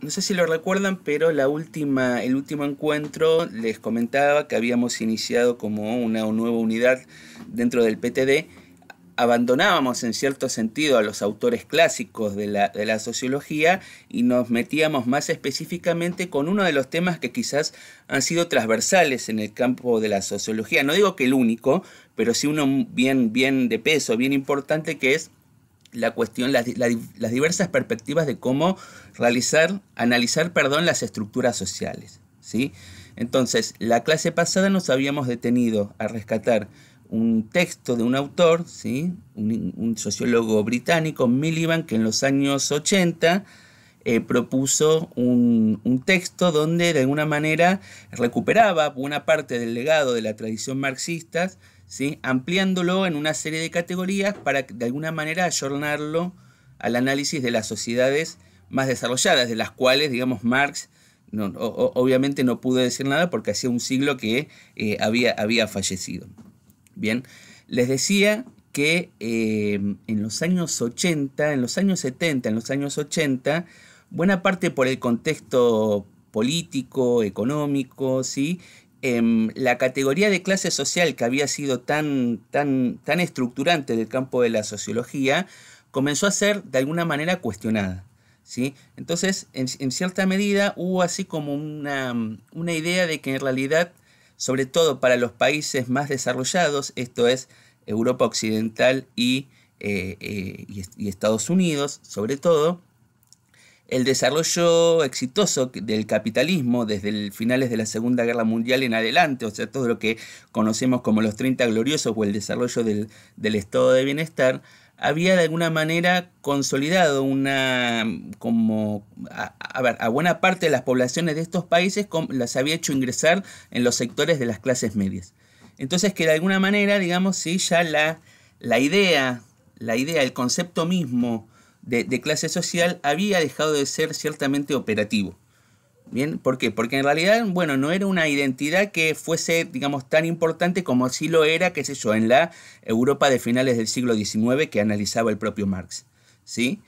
no sé si lo recuerdan, pero la última, el último encuentro les comentaba que habíamos iniciado como una nueva unidad dentro del PTD. Abandonábamos en cierto sentido a los autores clásicos de la, sociología y nos metíamos más específicamente con uno de los temas que quizás han sido transversales en el campo de la sociología. No digo que el único, pero sí uno bien, bien de peso, bien importante que es la cuestión, las, diversas perspectivas de cómo realizar, analizar, perdón, las estructuras sociales, ¿sí? Entonces, la clase pasada nos habíamos detenido a rescatar un texto de un autor, ¿sí? un, sociólogo británico, Miliband, que en los años 80 eh, propuso un, un, texto donde de alguna manera recuperaba una parte del legado de la tradición marxista ampliándolo en una serie de categorías para de alguna manera ayornarlo al análisis de las sociedades más desarrolladas, de las cuales, digamos, Marx obviamente no pudo decir nada porque hacía un siglo que eh, había, había, fallecido. Bien, les decía que eh, en los años 80, en los años 70, en los años 80, buena parte por el contexto político, económico, ¿sí? Em, la categoría de clase social que había sido tan, tan, tan estructurante del campo de la sociología comenzó a ser de alguna manera cuestionada. Entonces, en, cierta medida hubo así como una, idea de que en realidad, sobre todo para los países más desarrollados, esto es Europa Occidental y, eh, eh, Estados Unidos, sobre todo, el desarrollo exitoso del capitalismo desde el finales de la Segunda Guerra Mundial en adelante, o sea, todo lo que conocemos como los 30 gloriosos o el desarrollo del, estado de bienestar, había de alguna manera consolidado una como a, ver, a, buena parte de las poblaciones de estos países las había hecho ingresar en los sectores de las clases medias. Entonces que de alguna manera, digamos, sí, ya la, la idea, la idea, el concepto mismo de, clase social había dejado de ser ciertamente operativo. ¿Bien? ¿Por qué? Porque en realidad, bueno, no era una identidad que fuese, digamos, tan importante como sí lo era, qué sé yo, en la Europa de finales del siglo XIX que analizaba el propio Marx. ¿Sí?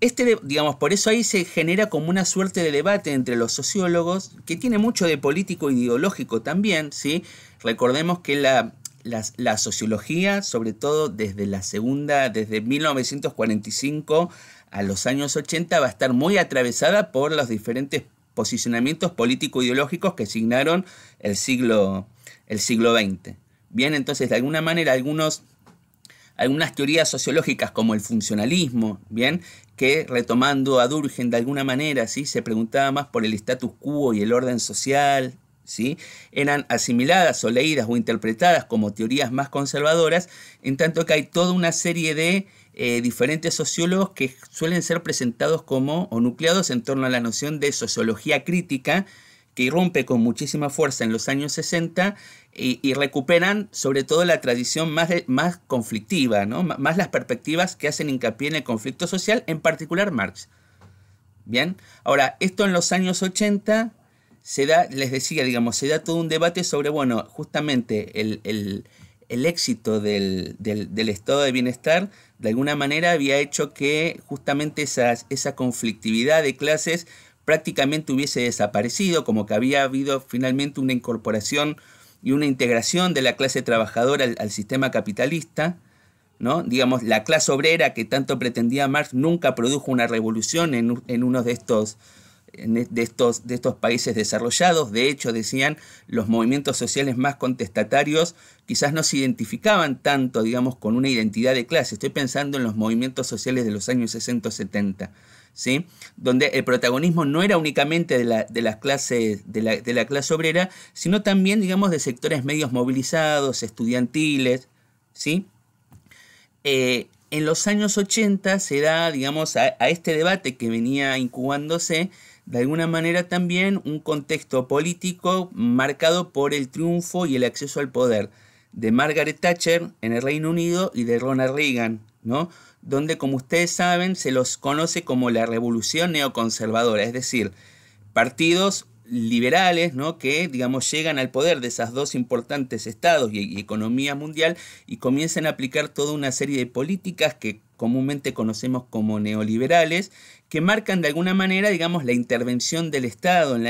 Este, digamos, por eso ahí se genera como una suerte de debate entre los sociólogos, que tiene mucho de político e ideológico también, ¿sí? Recordemos que la, la, la, sociología, sobre todo desde la segunda, desde 1945 a los años 80, va a estar muy atravesada por los diferentes posicionamientos político-ideológicos que asignaron el siglo, el siglo XX. Bien, entonces, de alguna manera, algunos, algunas teorías sociológicas como el funcionalismo, bien, que retomando a Durgen de alguna manera, ¿sí? se preguntaba más por el status quo y el orden social, eran asimiladas o leídas o interpretadas como teorías más conservadoras, en tanto que hay toda una serie de eh, diferentes sociólogos que suelen ser presentados como o nucleados en torno a la noción de sociología crítica, que irrumpe con muchísima fuerza en los años 60 y, recuperan sobre todo la tradición más, más conflictiva, más las perspectivas que hacen hincapié en el conflicto social, en particular Marx. Bien, ahora, esto en los años 80 se da, les decía, digamos, se da todo un debate sobre, bueno, justamente el, éxito del, del, estado de bienestar, de alguna manera había hecho que justamente esas, esa conflictividad de clases prácticamente hubiese desaparecido, como que había habido finalmente una incorporación y una integración de la clase trabajadora al, sistema capitalista. ¿No? Digamos, la clase obrera que tanto pretendía Marx nunca produjo una revolución en, en uno de estos e, de estos, de estos países desarrollados. De hecho, decían, los movimientos sociales más contestatarios quizás no se identificaban tanto, digamos, con una identidad de clase. Estoy pensando en los movimientos sociales de los años 60 70, ¿sí? donde el protagonismo no era únicamente de la, las clases, de la, clase obrera, sino también, digamos, de sectores medios movilizados, estudiantiles. ¿sí? Eh, en los años 80 se da, digamos, a este debate que venía incubándose, de alguna manera también un contexto político marcado por el triunfo y el acceso al poder de Margaret Thatcher en el Reino Unido y de Ronald Reagan, ¿no? donde como ustedes saben se los conoce como la revolución neoconservadora, es decir, partidos liberales ¿no? que digamos llegan al poder de esos dos importantes estados y, y economía mundial y comienzan a aplicar toda una serie de políticas que comúnmente conocemos como neoliberales que marcan de alguna manera, digamos, la intervención del Estado en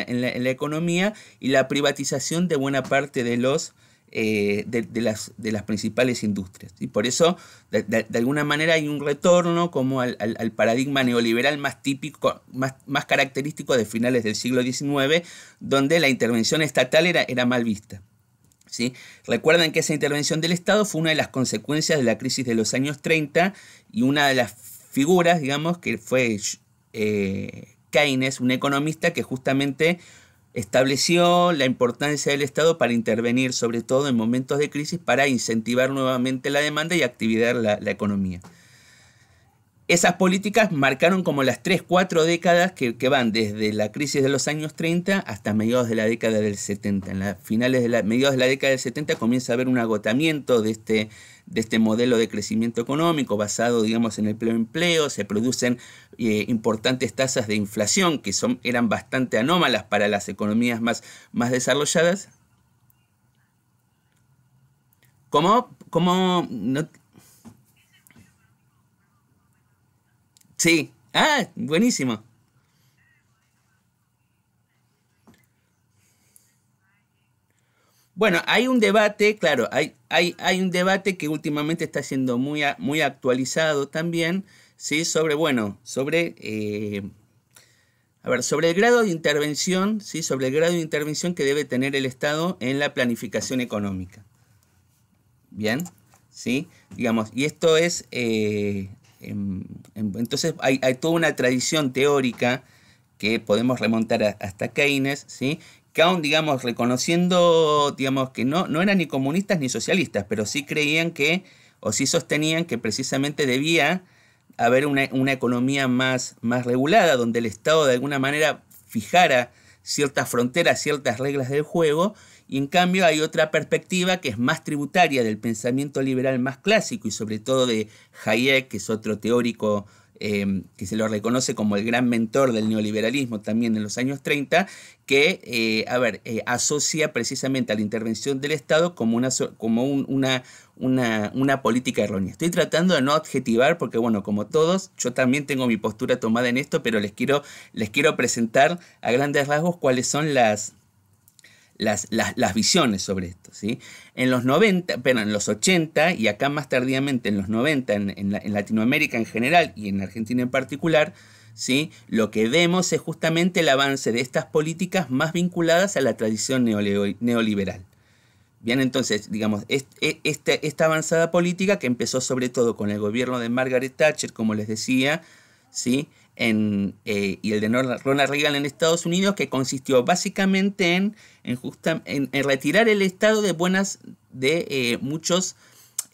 la, economía y la privatización de buena parte de los... Eh, de, las, principales industrias. Y por eso, de, alguna manera, hay un retorno como al, paradigma neoliberal más típico, más, más, característico de finales del siglo XIX, donde la intervención estatal era, era mal vista. ¿Sí? Recuerden que esa intervención del Estado fue una de las consecuencias de la crisis de los años 30 y una de las figuras, digamos, que fue eh, Keynes, un economista que justamente estableció la importancia del Estado para intervenir, sobre todo en momentos de crisis, para incentivar nuevamente la demanda y activar la, economía. Esas políticas marcaron como las tres, cuatro décadas que, van desde la crisis de los años 30 hasta mediados de la década del 70. En las finales de la, mediados de la década del 70 comienza a haber un agotamiento de este de este modelo de crecimiento económico basado, digamos, en el pleno empleo, se producen eh, importantes tasas de inflación que son, eran bastante anómalas para las economías más, más desarrolladas. ¿Cómo? ¿Cómo? Sí. Ah, buenísimo. Bueno, hay un debate, claro, hay, hay, un debate que últimamente está siendo muy, muy actualizado también, ¿sí? Sobre, bueno, sobre... Eh, a ver, sobre el grado de intervención, ¿sí? sobre el grado de intervención que debe tener el Estado en la planificación económica. Bien, ¿sí? Digamos, y esto es, eh, entonces hay, toda una tradición teórica que podemos remontar hasta Keynes, ¿sí? aún digamos, reconociendo, digamos, que no, no eran ni comunistas ni socialistas, pero sí creían que, o sí sostenían que precisamente debía haber una, economía más, más regulada, donde el Estado de alguna manera fijara ciertas fronteras, ciertas reglas del juego, y en cambio hay otra perspectiva que es más tributaria del pensamiento liberal más clásico y sobre todo de Hayek, que es otro teórico Em, que se lo reconoce como el gran mentor del neoliberalismo también en los años 30, que, eh, a ver, eh, asocia precisamente a la intervención del Estado como, una, como una, una, una, política errónea. Estoy tratando de no adjetivar porque, bueno, como todos, yo también tengo mi postura tomada en esto, pero les quiero, les quiero presentar a grandes rasgos cuáles son las, las, visiones sobre esto. ¿sí? En los 90, pero en los 80 y acá más tardíamente en los 90, en, Latinoamérica en general y en Argentina en particular, ¿sí? lo que vemos es justamente el avance de estas políticas más vinculadas a la tradición neoliberal. Bien, entonces, digamos, e, este, esta avanzada política que empezó sobre todo con el gobierno de Margaret Thatcher, como les decía, ¿sí? Eh, y el de Ronald Reagan en Estados Unidos, que consistió básicamente en, en, retirar el Estado de buenas de eh, muchos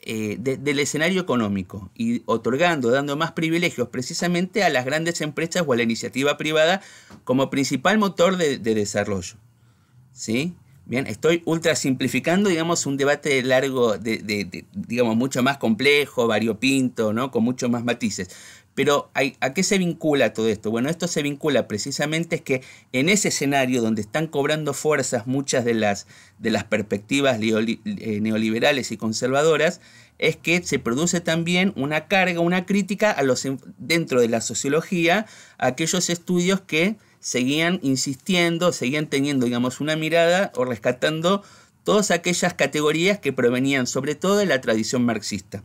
eh, del escenario económico y otorgando, dando más privilegios precisamente a las grandes empresas o a la iniciativa privada como principal motor de, desarrollo. ¿Sí? Bien, estoy ultra simplificando, digamos, un debate largo, de, digamos, mucho más complejo, variopinto, ¿no? Con muchos más matices. Pero ¿a qué se vincula todo esto? Bueno, esto se vincula precisamente es que en ese escenario donde están cobrando fuerzas muchas de las, de las perspectivas eh, neoliberales y conservadoras, es que se produce también una carga, una crítica a los, dentro de la sociología a aquellos estudios que seguían insistiendo, seguían teniendo, digamos, una mirada o rescatando todas aquellas categorías que provenían sobre todo de la tradición marxista.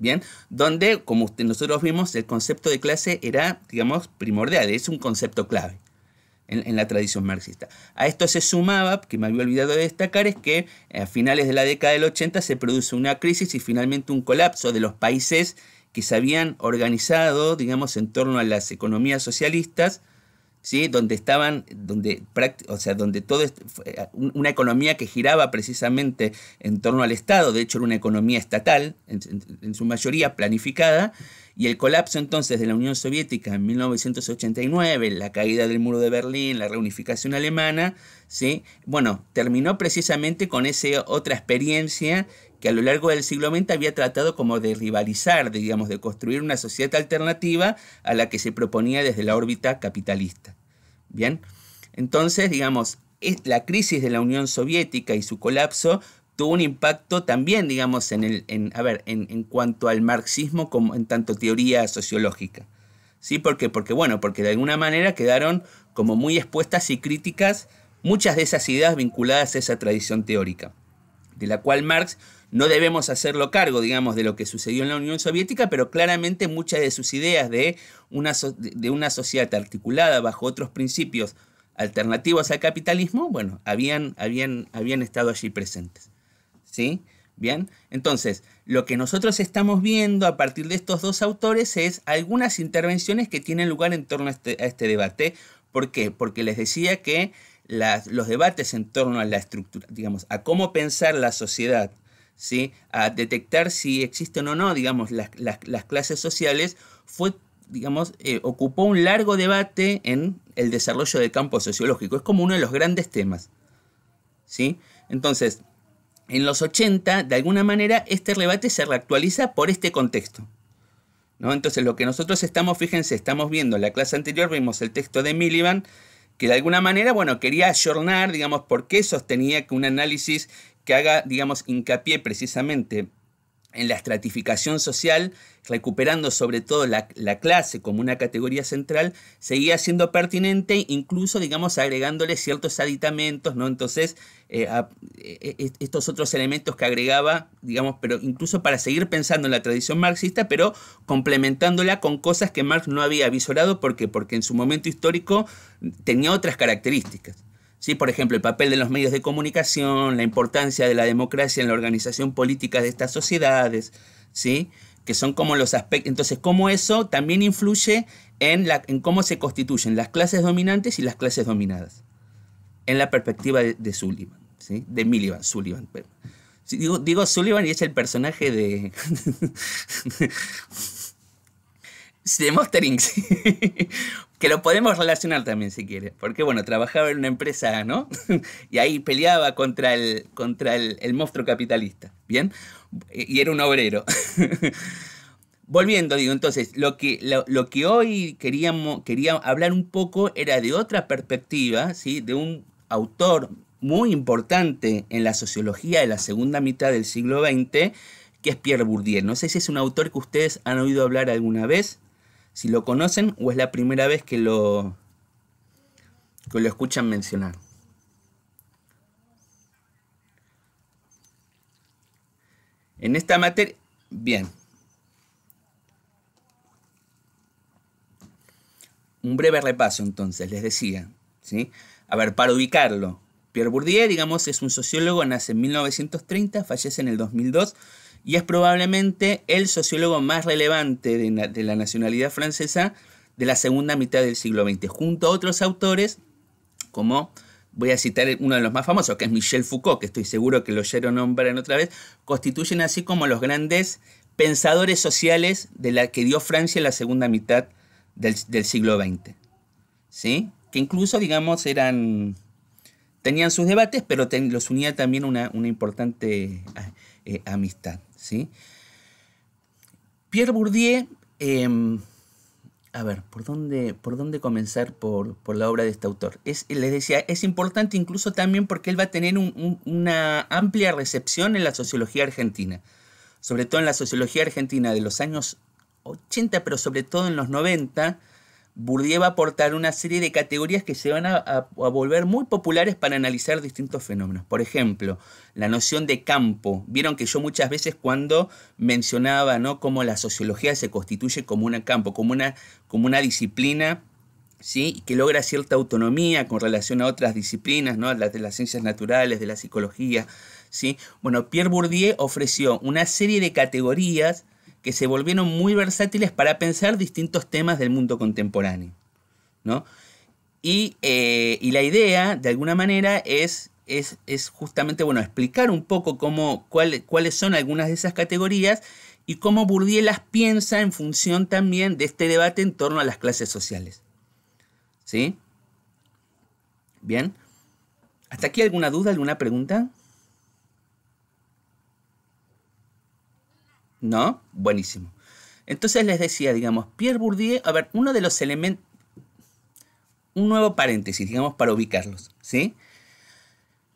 ¿bien? Donde, como nosotros vimos, el concepto de clase era, digamos, primordial, es un concepto clave en, la tradición marxista. A esto se sumaba, que me había olvidado de destacar, es que a finales de la década del 80 se produce una crisis y finalmente un colapso de los países que se habían organizado, digamos, en torno a las economías socialistas ¿sí? donde estaban, donde, o sea, donde todo, eh, una economía que giraba precisamente en torno al Estado, de hecho era una economía estatal, en, su mayoría planificada, y el colapso entonces de la Unión Soviética en 1989, la caída del muro de Berlín, la reunificación alemana, ¿sí? bueno, terminó precisamente con esa otra experiencia que a lo largo del siglo XX había tratado como de rivalizar, digamos, de construir una sociedad alternativa a la que se proponía desde la órbita capitalista. Bien, entonces, digamos, la crisis de la Unión Soviética y su colapso tuvo un impacto también, digamos, en, el, en, a ver, en, en cuanto al marxismo como en tanto teoría sociológica. ¿Sí? ¿Por Porque, bueno, porque de alguna manera quedaron como muy expuestas y críticas muchas de esas ideas vinculadas a esa tradición teórica, de la cual Marx no debemos hacerlo cargo, digamos, de lo que sucedió en la Unión Soviética, pero claramente muchas de sus ideas de una, de una sociedad articulada bajo otros principios alternativos al capitalismo, bueno, habían, habían, habían estado allí presentes. ¿Sí? Bien, entonces, lo que nosotros estamos viendo a partir de estos dos autores es algunas intervenciones que tienen lugar en torno a este, este debate. ¿Por qué? Porque les decía que los debates en torno a la estructura, digamos, a cómo pensar la sociedad a detectar si existen o no, digamos, las, clases sociales, fue, digamos, eh, ocupó un largo debate en el desarrollo del campo sociológico. Es como uno de los grandes temas. ¿sí? Entonces, en los 80, de alguna manera, este debate se reactualiza por este contexto. ¿no? Entonces, lo que nosotros estamos, fíjense, estamos viendo en la clase anterior, vimos el texto de Miliband, que de alguna manera, bueno, quería ayornar, digamos, por qué sostenía que un análisis que haga, digamos, hincapié precisamente en la estratificación social, recuperando sobre todo la, clase como una categoría central, seguía siendo pertinente, incluso, digamos, agregándole ciertos aditamentos, ¿no? Entonces, eh, e, e, estos otros elementos que agregaba, digamos, pero incluso para seguir pensando en la tradición marxista, pero complementándola con cosas que Marx no había visorado, ¿por qué? Porque en su momento histórico tenía otras características. Por ejemplo, el papel de los medios de comunicación, la importancia de la democracia en la organización política de estas sociedades, ¿sí? que son como los aspectos. Entonces, cómo eso también influye en, la, en cómo se constituyen las clases dominantes y las clases dominadas, en la perspectiva de, Sullivan, ¿sí? de Miliband, Sullivan. Pero, digo, Sullivan y es el personaje de. de que lo podemos relacionar también si quiere, porque bueno, trabajaba en una empresa, ¿no? y ahí peleaba contra el, contra el, monstruo capitalista, ¿bien? Y era un obrero. Volviendo, digo, entonces, lo que, lo, que hoy queríamos, quería hablar un poco era de otra perspectiva, ¿sí? De un autor muy importante en la sociología de la segunda mitad del siglo XX, que es Pierre Bourdieu. No sé si es un autor que ustedes han oído hablar alguna vez, si lo conocen o es la primera vez que lo, que lo escuchan mencionar. En esta materia, bien. Un breve repaso entonces, les decía. ¿sí? A ver, para ubicarlo, Pierre Bourdieu, digamos, es un sociólogo, nace en 1930, fallece en el 2002 y es probablemente el sociólogo más relevante de, la nacionalidad francesa de la segunda mitad del siglo XX, junto a otros autores como voy a citar uno de los más famosos, que es Michel Foucault, que estoy seguro que lo oyeron nombrar otra vez, constituyen así como los grandes pensadores sociales de la que dio Francia en la segunda mitad del, siglo XX. ¿Sí? Que incluso, digamos, eran. tenían sus debates, pero los unía también una, una importante ah, eh, amistad. ¿sí? Pierre Bourdieu, em, a ver, ¿por dónde, comenzar por, la obra de este autor? Es, les decía, es importante incluso también porque él va a tener una amplia recepción en la sociología argentina, sobre todo en la sociología argentina de los años 80, pero sobre todo en los 90, Bourdieu va a aportar una serie de categorías que se van a, volver muy populares para analizar distintos fenómenos. Por ejemplo, la noción de campo. Vieron que yo muchas veces cuando mencionaba ¿no? cómo la sociología se constituye como un campo, como una, como una disciplina ¿sí? que logra cierta autonomía con relación a otras disciplinas, ¿no? las de las ciencias naturales, de la psicología. ¿sí? Bueno, Pierre Bourdieu ofreció una serie de categorías que se volvieron muy versátiles para pensar distintos temas del mundo contemporáneo. ¿no? Eh, y, la idea, de alguna manera, es, es, es justamente bueno, explicar un poco cómo, cuáles son algunas de esas categorías y cómo Bourdieu las piensa en función también de este debate en torno a las clases sociales. ¿Sí? Bien. ¿Hasta aquí alguna duda, alguna pregunta? ¿No? Buenísimo. Entonces les decía, digamos, Pierre Bourdieu, a ver, uno de los elementos, un nuevo paréntesis, digamos, para ubicarlos, ¿sí?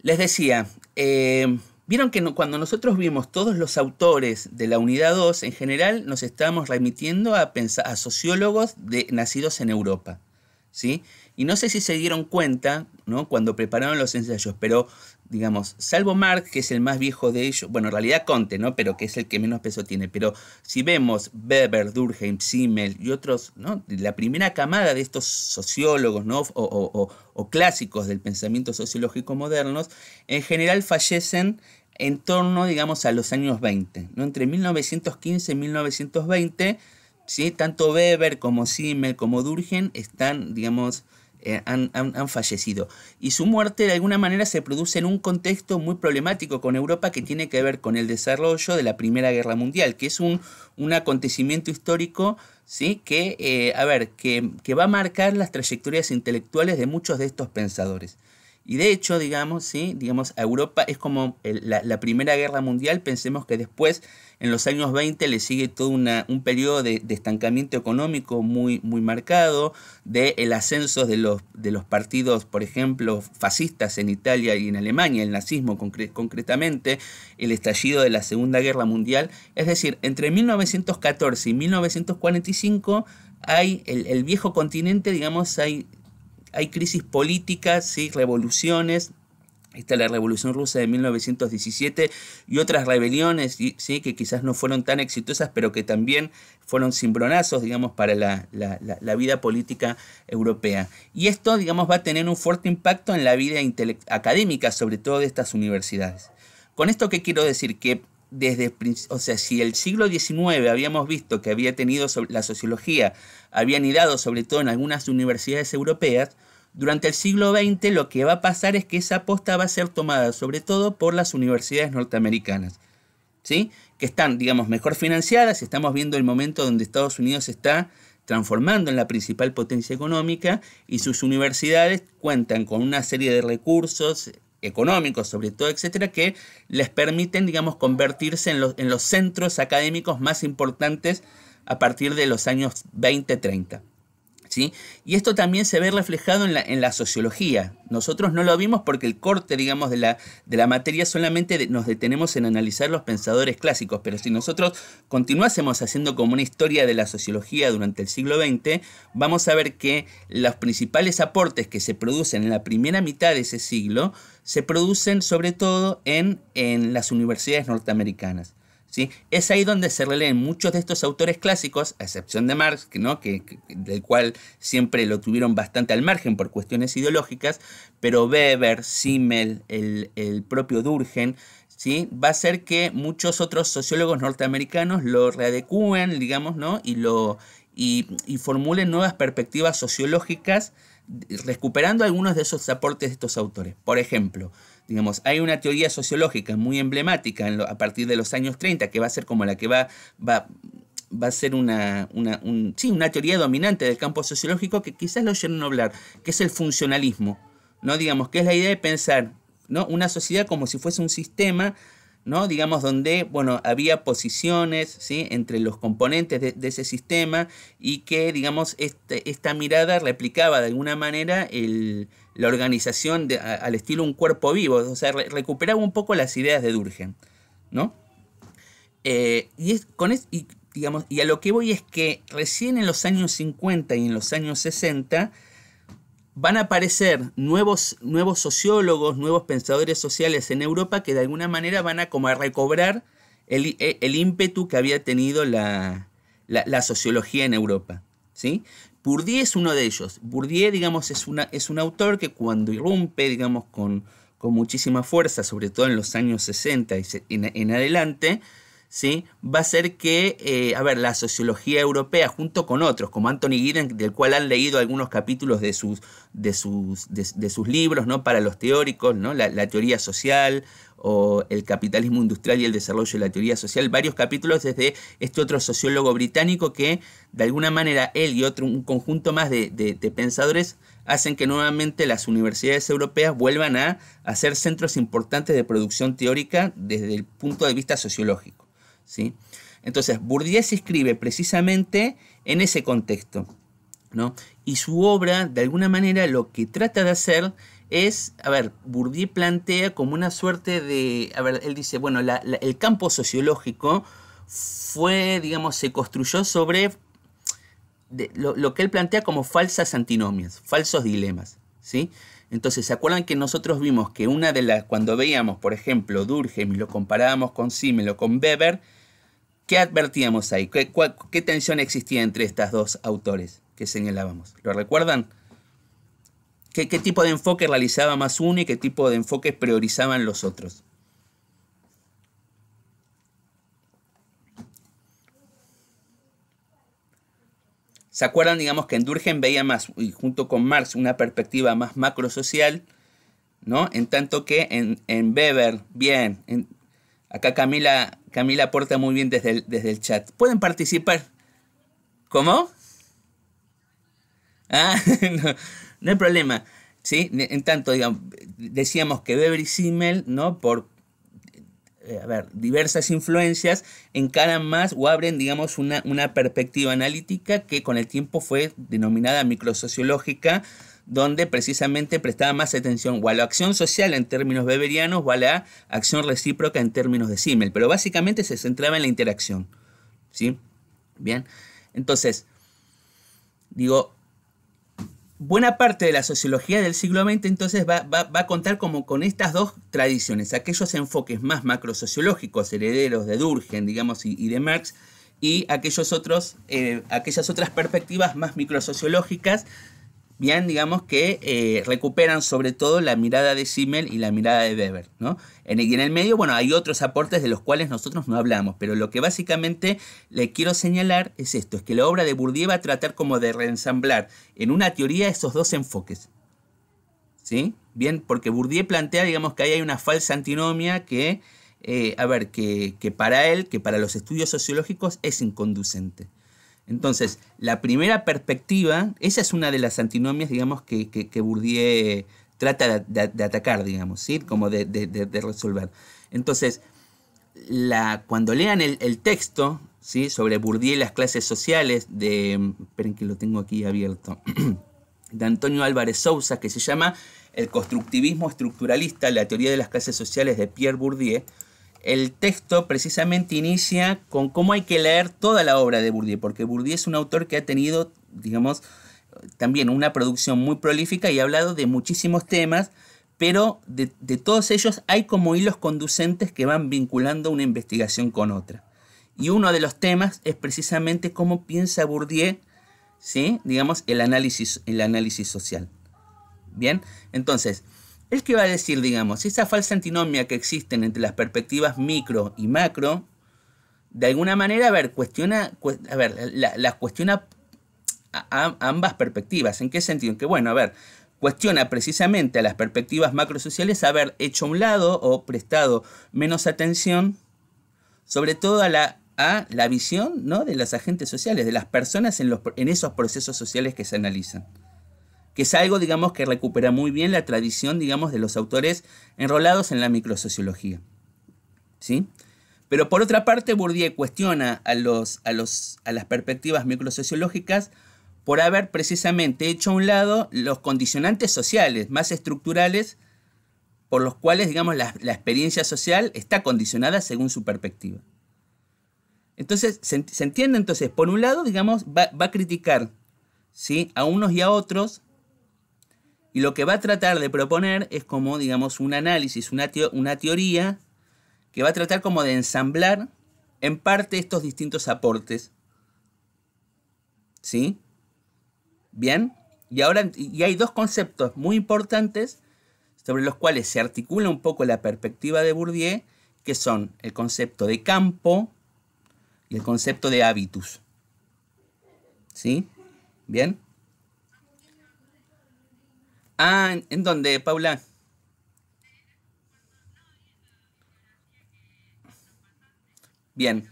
Les decía, eh, vieron que cuando nosotros vimos todos los autores de la unidad 2, en general nos estábamos remitiendo a, a sociólogos de, nacidos en Europa, ¿sí? Y no sé si se dieron cuenta, ¿no? Cuando prepararon los ensayos, pero digamos, salvo Marx, que es el más viejo de ellos, bueno, en realidad Conte, ¿no? Pero que es el que menos peso tiene. Pero si vemos Weber, Durkheim, Simmel y otros, ¿no? La primera camada de estos sociólogos, ¿no? O, clásicos del pensamiento sociológico modernos, en general fallecen en torno, digamos, a los años 20, ¿no? Entre 1915 y 1920, ¿sí? Tanto Weber como Simmel como Durkheim están, digamos, eh, han, fallecido. Y su muerte de alguna manera se produce en un contexto muy problemático con Europa que tiene que ver con el desarrollo de la Primera Guerra Mundial, que es un, acontecimiento histórico ¿sí? que, eh, a ver, que va a marcar las trayectorias intelectuales de muchos de estos pensadores. Y de hecho, digamos, ¿sí? digamos, Europa es como la, la, Primera Guerra Mundial. Pensemos que después, en los años 20, le sigue todo una, un periodo de, estancamiento económico muy, muy marcado, de el ascenso de los, de los partidos, por ejemplo, fascistas en Italia y en Alemania, el nazismo concretamente, el estallido de la Segunda Guerra Mundial. Es decir, entre 1914 y 1945 hay el, el viejo continente, digamos, hay hay crisis políticas, ¿sí? revoluciones, Está la Revolución Rusa de 1917 y otras rebeliones ¿sí? que quizás no fueron tan exitosas, pero que también fueron cimbronazos, digamos, para la, vida política europea. Y esto, digamos, va a tener un fuerte impacto en la vida académica, sobre todo de estas universidades. Con esto, ¿qué quiero decir? Que desde, o sea, si el siglo XIX habíamos visto que había tenido la sociología, había anidado sobre todo en algunas universidades europeas, durante el siglo XX lo que va a pasar es que esa apuesta va a ser tomada sobre todo por las universidades norteamericanas, ¿sí? que están, digamos, mejor financiadas. Estamos viendo el momento donde Estados Unidos se está transformando en la principal potencia económica y sus universidades cuentan con una serie de recursos económicos, sobre todo, etcétera, que les permiten, digamos, convertirse en los, en los centros académicos más importantes a partir de los años 20-30. Y esto también se ve reflejado en la, sociología. Nosotros no lo vimos porque el corte, digamos, de la, materia solamente nos detenemos en analizar los pensadores clásicos, pero si nosotros continuásemos haciendo como una historia de la sociología durante el siglo XX, vamos a ver que los principales aportes que se producen en la primera mitad de ese siglo se producen sobre todo en las universidades norteamericanas. Es ahí donde se releen muchos de estos autores clásicos, a excepción de Marx, ¿no? que, del cual siempre lo tuvieron bastante al margen por cuestiones ideológicas, pero Weber, Simmel, el, propio Durgen, ¿Sí? va a ser que muchos otros sociólogos norteamericanos lo readecúen, digamos, ¿no? y, lo, y formulen nuevas perspectivas sociológicas, recuperando algunos de esos aportes de estos autores. Por ejemplo, Digamos, hay una teoría sociológica muy emblemática a partir de los años 30 que va a ser como la que va, va, a ser una, una, sí, una teoría dominante del campo sociológico que quizás lo oyeron hablar, que es el funcionalismo. ¿no? Digamos, que es la idea de pensar ¿no? una sociedad como si fuese un sistema ¿no? digamos, donde bueno, había posiciones entre los componentes de, ese sistema y que digamos, este, esta mirada replicaba de alguna manera la organización al estilo un cuerpo vivo, o sea, recuperaba un poco las ideas de Durgen. Eh, y, con y a lo que voy es que recién en los años 50 y en los años 60, van a aparecer nuevos, nuevos sociólogos, nuevos pensadores sociales en Europa que de alguna manera van a como a recobrar el, e, ímpetu que había tenido la, la, sociología en Europa. ¿sí? Bourdieu es uno de ellos. Bourdieu, digamos, es, una, es un autor que cuando irrumpe, digamos, con, muchísima fuerza, sobre todo en los años 60 y en, en adelante, ¿sí? va a ser que, eh, a ver, la sociología europea, junto con otros, como Anthony Giddens, del cual han leído algunos capítulos de sus, de sus, de, sus libros, ¿no? para los teóricos, ¿no? la, teoría social o el capitalismo industrial y el desarrollo de la teoría social, varios capítulos desde este otro sociólogo británico que de alguna manera él y otro, un conjunto más de, pensadores hacen que nuevamente las universidades europeas vuelvan a, a ser centros importantes de producción teórica desde el punto de vista sociológico. ¿sí? Entonces, Bourdieu se escribe precisamente en ese contexto, Y su obra, de alguna manera, lo que trata de hacer es, a ver, Bourdieu plantea como una suerte de, a ver, él dice, bueno, el campo sociológico fue, digamos, se construyó sobre lo, que él plantea como falsas antinomias, falsos dilemas, ¿sí? Entonces, ¿se acuerdan que nosotros vimos que una de las, cuando veíamos, por ejemplo, Durkheim y lo comparábamos con Simmel o con Weber, ¿Qué advertíamos ahí? ¿Qué, tensión existía entre estos dos autores que señalábamos? ¿Lo recuerdan? ¿Qué, tipo de enfoque realizaba más uno y qué tipo de enfoque priorizaban los otros? ¿Se acuerdan, digamos, que en Durgen veía más, y junto con Marx, una perspectiva más macrosocial, ¿no? En tanto que en, Weber, bien, acá Camila Camila aporta muy bien desde el, desde el chat. Pueden participar. ¿Cómo? Ah, no, hay problema. ¿sí? En tanto, digamos, decíamos que Weber y Simmel, ¿no? Por eh, ver, diversas influencias encaran más o abren, digamos, una, una perspectiva analítica que con el tiempo fue denominada microsociológica donde precisamente prestaba más atención o a la acción social en términos beberianos o a la acción recíproca en términos de Simmel, pero básicamente se centraba en la interacción. ¿Sí? Bien. Entonces, digo, buena parte de la sociología del siglo XX entonces va, a contar como con estas dos tradiciones, aquellos enfoques más macrosociológicos, herederos de Durgen, digamos, y, de Marx, y aquellos otros, eh, aquellas otras perspectivas más microsociológicas bien digamos que eh, recuperan sobre todo la mirada de Simmel y la mirada de Weber. ¿no? En, el, medio, bueno, hay otros aportes de los cuales nosotros no hablamos, pero lo que básicamente le quiero señalar es esto, es que la obra de Bourdieu va a tratar como de reensamblar en una teoría esos dos enfoques. ¿Sí? Bien, porque Bourdieu plantea, digamos, que ahí hay una falsa antinomia que, eh, a ver, que para él, que para los estudios sociológicos es inconducente. Entonces, la primera perspectiva, esa es una de las antinomias, digamos, que, que, Bourdieu trata de, atacar, digamos, ¿sí? Como de, de, resolver. Entonces, la, cuando lean el, el, texto, ¿sí? Sobre Bourdieu y las clases sociales de... Esperen que lo tengo aquí abierto. de Antonio Álvarez Sousa, que se llama El constructivismo estructuralista, la teoría de las clases sociales de Pierre Bourdieu, el texto precisamente inicia con cómo hay que leer toda la obra de Bourdieu, porque Bourdieu es un autor que ha tenido, digamos, también una producción muy prolífica y ha hablado de muchísimos temas, pero de, todos ellos hay como hilos conducentes que van vinculando una investigación con otra. Y uno de los temas es precisamente cómo piensa Bourdieu, ¿sí? digamos, el análisis, el análisis social. Bien, entonces, el que va a decir, digamos, esa falsa antinomia que existen entre las perspectivas micro y macro, de alguna manera, a ver, cuestiona, a ver, las cuestiona ambas perspectivas. ¿En qué sentido? Que bueno, a ver, cuestiona precisamente a las perspectivas macrosociales haber hecho a un lado o prestado menos atención, sobre todo a la, a la visión ¿no? de los agentes sociales, de las personas en, los, en esos procesos sociales que se analizan que es algo, digamos, que recupera muy bien la tradición, digamos, de los autores enrolados en la microsociología. ¿Sí? Pero por otra parte, Bourdieu cuestiona a, los, a, los, a las perspectivas microsociológicas por haber precisamente hecho a un lado los condicionantes sociales más estructurales por los cuales, digamos, la, experiencia social está condicionada según su perspectiva. Entonces, se, entiende entonces, por un lado, digamos, va, va a criticar ¿sí? a unos y a otros y lo que va a tratar de proponer es como, digamos, un análisis, una, teoría que va a tratar como de ensamblar en parte estos distintos aportes. ¿Sí? Bien. Y ahora y hay dos conceptos muy importantes sobre los cuales se articula un poco la perspectiva de Bourdieu, que son el concepto de campo y el concepto de hábitus. ¿Sí? Bien. Ah, ¿en dónde, Paula? Bien.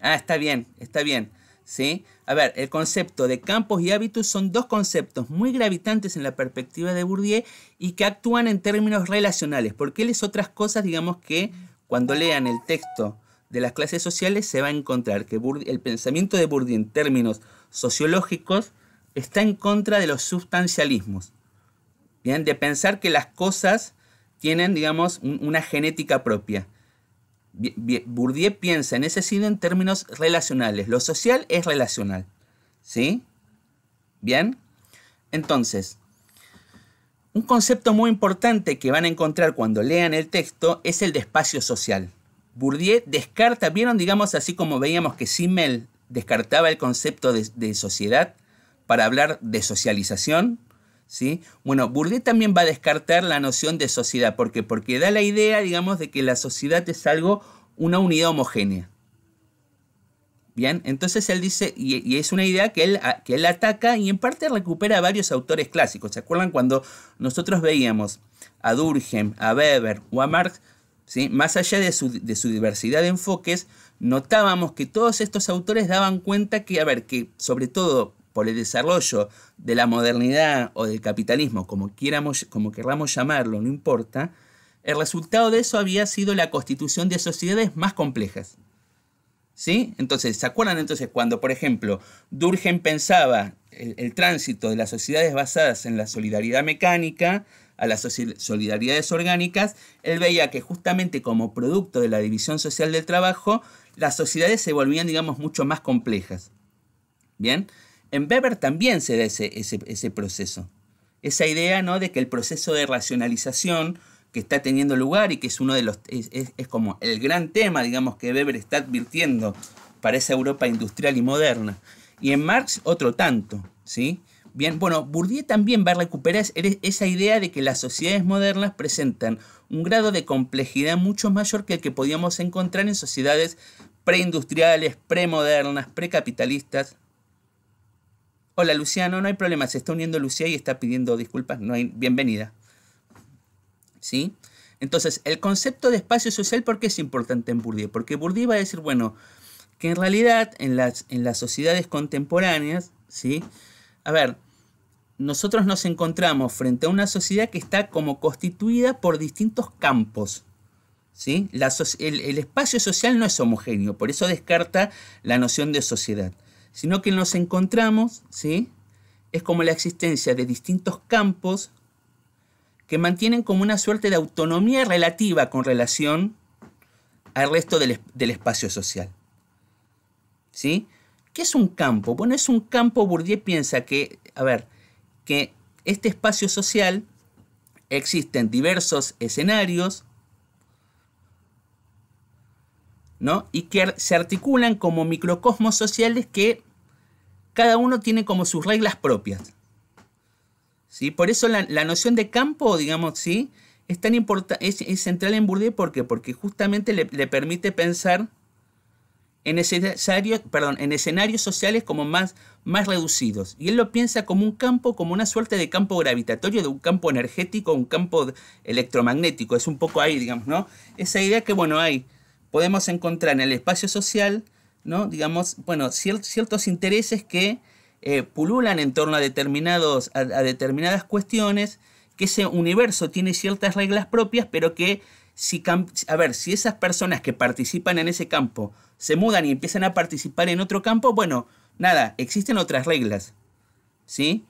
Ah, está bien, está bien. ¿Sí? A ver, el concepto de campos y hábitos son dos conceptos muy gravitantes en la perspectiva de Bourdieu y que actúan en términos relacionales, porque él es otras cosas, digamos, que cuando lean el texto de las clases sociales se va a encontrar que el pensamiento de Bourdieu en términos sociológicos está en contra de los sustancialismos. ¿bien? De pensar que las cosas tienen, digamos, una genética propia. Bourdieu piensa en ese sentido en términos relacionales. Lo social es relacional. ¿Sí? ¿Bien? Entonces, un concepto muy importante que van a encontrar cuando lean el texto es el de espacio social. Bourdieu descarta, vieron, digamos, así como veíamos que Simmel descartaba el concepto de sociedad, para hablar de socialización, ¿sí? Bueno, Bourdieu también va a descartar la noción de sociedad, ¿por qué? Porque da la idea, digamos, de que la sociedad es algo, una unidad homogénea. Bien, entonces él dice, y, es una idea que él, que él ataca y en parte recupera varios autores clásicos. ¿Se acuerdan cuando nosotros veíamos a Durkheim, a Weber o a Marx? ¿Sí? Más allá de su, de su, diversidad de enfoques, notábamos que todos estos autores daban cuenta que, a ver, que sobre todo por el desarrollo de la modernidad o del capitalismo, como, quieramos, como querramos llamarlo, no importa, el resultado de eso había sido la constitución de sociedades más complejas. ¿Sí? Entonces, ¿se acuerdan entonces cuando, por ejemplo, Durgen pensaba el, el tránsito de las sociedades basadas en la solidaridad mecánica a las solidaridades orgánicas? Él veía que justamente como producto de la división social del trabajo, las sociedades se volvían, digamos, mucho más complejas. ¿Bien? En Weber también se da ese, proceso. Esa idea ¿no? de que el proceso de racionalización que está teniendo lugar y que es uno de los es, como el gran tema, digamos, que Weber está advirtiendo para esa Europa industrial y moderna. Y en Marx otro tanto, ¿sí? Bien, bueno, Bourdieu también va a recuperar esa idea de que las sociedades modernas presentan un grado de complejidad mucho mayor que el que podíamos encontrar en sociedades preindustriales, premodernas, precapitalistas, Hola Luciano, no, hay problema, se está uniendo Lucía y está pidiendo disculpas, no hay bienvenida. ¿Sí? Entonces, el concepto de espacio social, ¿por qué es importante en Bourdieu? Porque Bourdieu va a decir, bueno, que en realidad en las, en las sociedades contemporáneas, ¿sí? A ver, nosotros nos encontramos frente a una sociedad que está como constituida por distintos campos. ¿sí? el espacio social no es homogéneo, por eso descarta la noción de sociedad sino que nos encontramos, ¿sí? Es como la existencia de distintos campos que mantienen como una suerte de autonomía relativa con relación al resto del, espacio social. ¿Sí? ¿Qué es un campo? Bueno, es un campo, Bourdieu piensa que, a ver, que este espacio social existe en diversos escenarios Y que se articulan como microcosmos sociales que cada uno tiene como sus reglas propias. ¿Sí? Por eso la, noción de campo, digamos, ¿sí? es, tan es, es, central en Bourdieu. ¿Por qué? Porque justamente le, permite pensar en, perdón, en escenarios sociales como más, más reducidos. Y él lo piensa como un campo, como una suerte de campo gravitatorio, de un campo energético, un campo electromagnético. Es un poco ahí, digamos, ¿no? Esa idea que, bueno, hay podemos encontrar en el espacio social, ¿no? digamos, bueno, ciertos intereses que eh, pululan en torno a, determinados, a determinadas cuestiones, que ese universo tiene ciertas reglas propias, pero que si, a ver, si esas personas que participan en ese campo se mudan y empiezan a participar en otro campo, bueno, nada, existen otras reglas, ¿sí?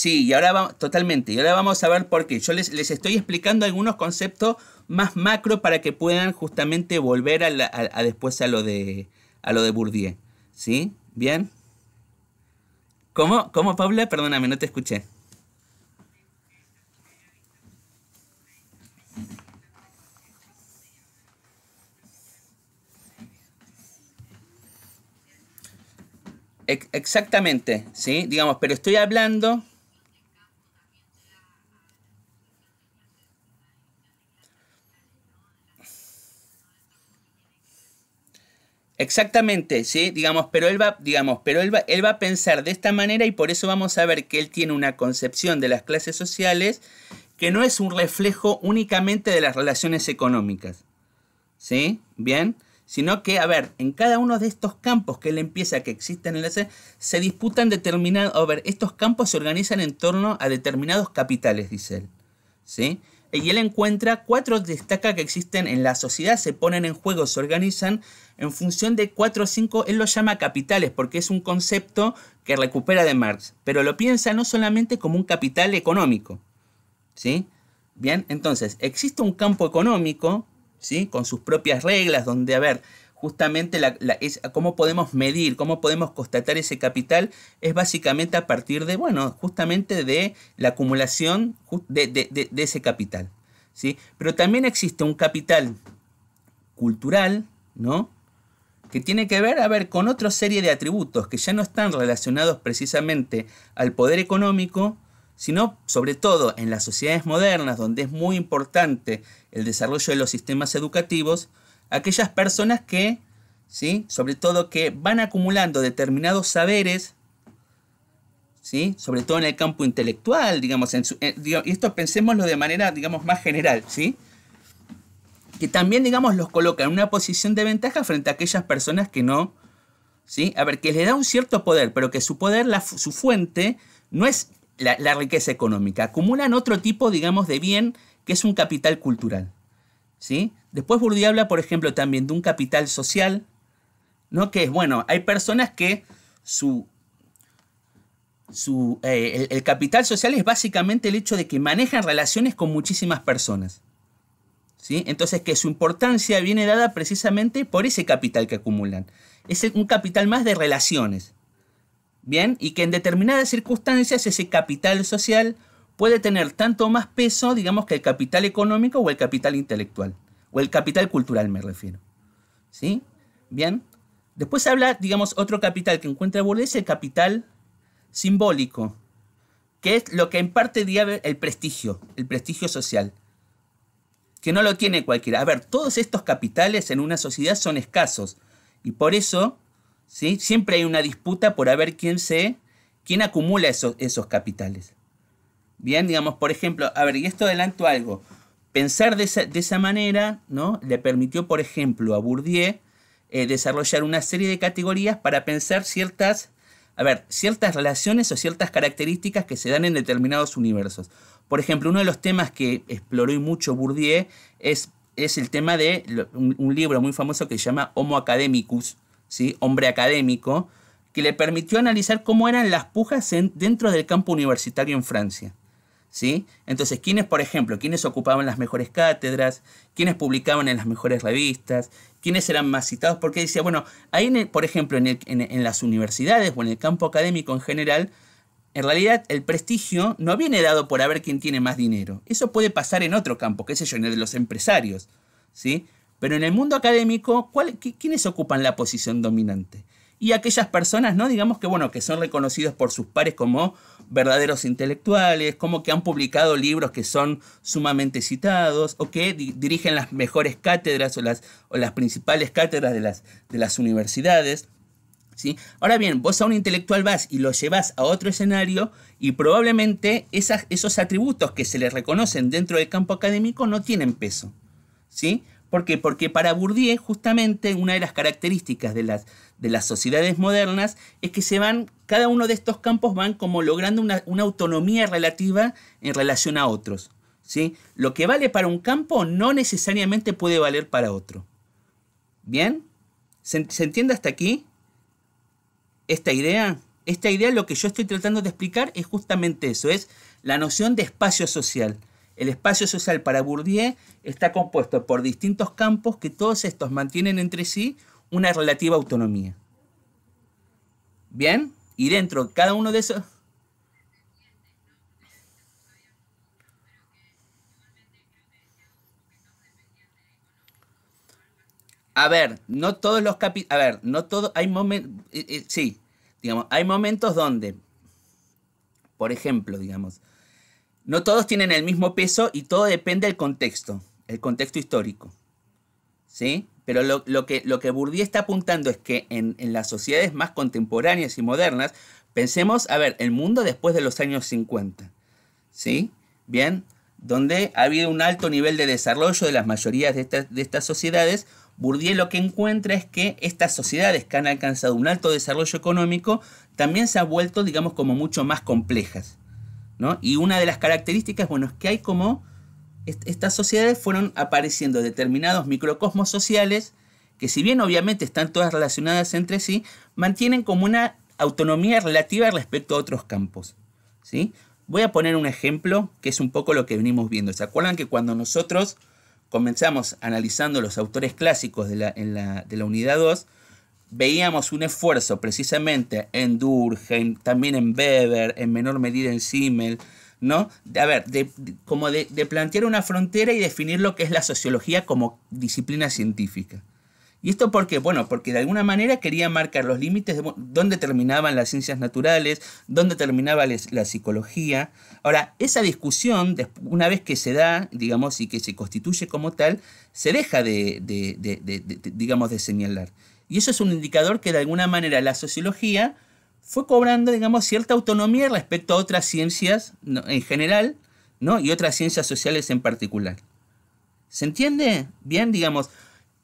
Sí, y ahora vamos, totalmente, y ahora vamos a ver por qué. Yo les, estoy explicando algunos conceptos más macro para que puedan justamente volver a, después a lo de a lo de Bourdieu. ¿Sí? ¿Bien? ¿Cómo, ¿Cómo, Paula? Perdóname, no te escuché. Exactamente, ¿sí? Digamos, pero estoy hablando Exactamente, sí, digamos, pero él va, digamos, pero él va, él va a pensar de esta manera y por eso vamos a ver que él tiene una concepción de las clases sociales que no es un reflejo únicamente de las relaciones económicas. ¿Sí? ¿Bien? Sino que, a ver, en cada uno de estos campos que él empieza que existen en la se disputan determinados. A ver, estos campos se organizan en torno a determinados capitales, dice él. ¿Sí? Y él encuentra cuatro destaca que existen en la sociedad, se ponen en juego, se organizan en función de cuatro o cinco, él lo llama capitales porque es un concepto que recupera de Marx, pero lo piensa no solamente como un capital económico, ¿sí? Bien, entonces, existe un campo económico, ¿sí? Con sus propias reglas, donde, a ver, justamente cómo podemos medir, cómo podemos constatar ese capital, es básicamente a partir de, bueno, justamente de la acumulación de, de ese capital. ¿sí? Pero también existe un capital cultural, ¿no? que tiene que ver, a ver, con otra serie de atributos que ya no están relacionados precisamente al poder económico, sino sobre todo en las sociedades modernas, donde es muy importante el desarrollo de los sistemas educativos, aquellas personas que, ¿sí? sobre todo que van acumulando determinados saberes, ¿sí? sobre todo en el campo intelectual, digamos, en eh, y esto pensémoslo de manera, digamos, más general, ¿sí? que también, digamos, los coloca en una posición de ventaja frente a aquellas personas que no, ¿sí? a ver, que les da un cierto poder, pero que su poder, su fuente, no es la, la riqueza económica, acumulan otro tipo, digamos, de bien que es un capital cultural. ¿sí? Después Bourdieu habla, por ejemplo, también de un capital social, ¿no? Que es, bueno, hay personas que su, eh, el, capital social es básicamente el hecho de que manejan relaciones con muchísimas personas. ¿sí? Entonces, que su importancia viene dada precisamente por ese capital que acumulan. Es un capital más de relaciones. Bien, y que en determinadas circunstancias ese capital social puede tener tanto más peso, digamos, que el capital económico o el capital intelectual, o el capital cultural me refiero. ¿Sí? Bien. Después habla, digamos, otro capital que encuentra Bourdieu es el capital simbólico, que es lo que en parte diría el prestigio, el prestigio social, que no lo tiene cualquiera. A ver, todos estos capitales en una sociedad son escasos y por eso ¿sí? siempre hay una disputa por a ver quién, se, quién acumula esos capitales. Bien, digamos, por ejemplo, a ver, y esto adelanto algo. Pensar de esa, manera, ¿no? Le permitió, por ejemplo, a Bourdieu eh, desarrollar una serie de categorías para pensar ciertas, a ver, ciertas relaciones o ciertas características que se dan en determinados universos. Por ejemplo, uno de los temas que exploró y mucho Bourdieu es, es el tema de un, libro muy famoso que se llama Homo Academicus, ¿sí? Hombre académico, que le permitió analizar cómo eran las pujas dentro del campo universitario en Francia. ¿sí? Entonces, ¿quiénes, por ejemplo, quiénes ocupaban las mejores cátedras? ¿Quiénes publicaban en las mejores revistas? ¿Quiénes eran más citados? Porque decía, bueno, ahí, por ejemplo, en, las universidades o en el campo académico en general, en realidad, el prestigio no viene dado por haber quién tiene más dinero. Eso puede pasar en otro campo, qué sé yo, en el de los empresarios, ¿sí? Pero en el mundo académico, ¿quiénes ocupan la posición dominante? Y aquellas personas, ¿no? Digamos que, bueno, que son reconocidos por sus pares como verdaderos intelectuales, como que han publicado libros que son sumamente citados o que dirigen las mejores cátedras o las, principales cátedras de las, universidades. ¿Sí? Ahora bien, vos a un intelectual vas y lo llevas a otro escenario y probablemente esos atributos que se le reconocen dentro del campo académico no tienen peso. ¿sí? ¿Por qué? Porque para Bourdieu justamente una de las características de las sociedades modernas es que se van cada uno de estos campos van como logrando una, autonomía relativa en relación a otros. ¿sí? Lo que vale para un campo no necesariamente puede valer para otro. ¿Bien? ¿Se, ¿se entiende hasta aquí esta idea? Esta idea lo que yo estoy tratando de explicar es justamente eso, es la noción de espacio social. El espacio social para Bourdieu está compuesto por distintos campos que todos estos mantienen entre sí una relativa autonomía. ¿Bien? Y dentro cada uno de esos... A ver, no todos los capítulos... A ver, no todos... Hay momentos... Eh, eh, sí, digamos, hay momentos donde, por ejemplo, digamos, no todos tienen el mismo peso y todo depende del contexto, el contexto histórico. ¿Sí? Pero lo, que, lo que Bourdieu está apuntando es que en, las sociedades más contemporáneas y modernas, pensemos, a ver, el mundo después de los años 50, ¿sí? Bien, donde ha habido un alto nivel de desarrollo de las mayorías de, estas sociedades, Bourdieu lo que encuentra es que estas sociedades que han alcanzado un alto desarrollo económico también se han vuelto, digamos, como mucho más complejas. ¿no? Y una de las características, bueno, es que hay como estas sociedades fueron apareciendo determinados microcosmos sociales que si bien obviamente están todas relacionadas entre sí, mantienen como una autonomía relativa respecto a otros campos. ¿sí? Voy a poner un ejemplo que es un poco lo que venimos viendo. ¿Se acuerdan que cuando nosotros comenzamos analizando los autores clásicos de la, de la unidad 2, veíamos un esfuerzo precisamente en Durkheim, también en Weber, en menor medida en Simmel, ¿no? A ver, de, como de, plantear una frontera y definir lo que es la sociología como disciplina científica. ¿Y esto por qué? Bueno, porque de alguna manera quería marcar los límites de dónde terminaban las ciencias naturales, dónde terminaba la psicología. Ahora, esa discusión, una vez que se da, digamos, y que se constituye como tal, se deja digamos, de señalar. Y eso es un indicador que de alguna manera la sociología fue cobrando, digamos, cierta autonomía respecto a otras ciencias en general, ¿no? Y otras ciencias sociales en particular. ¿Se entiende? Bien, digamos,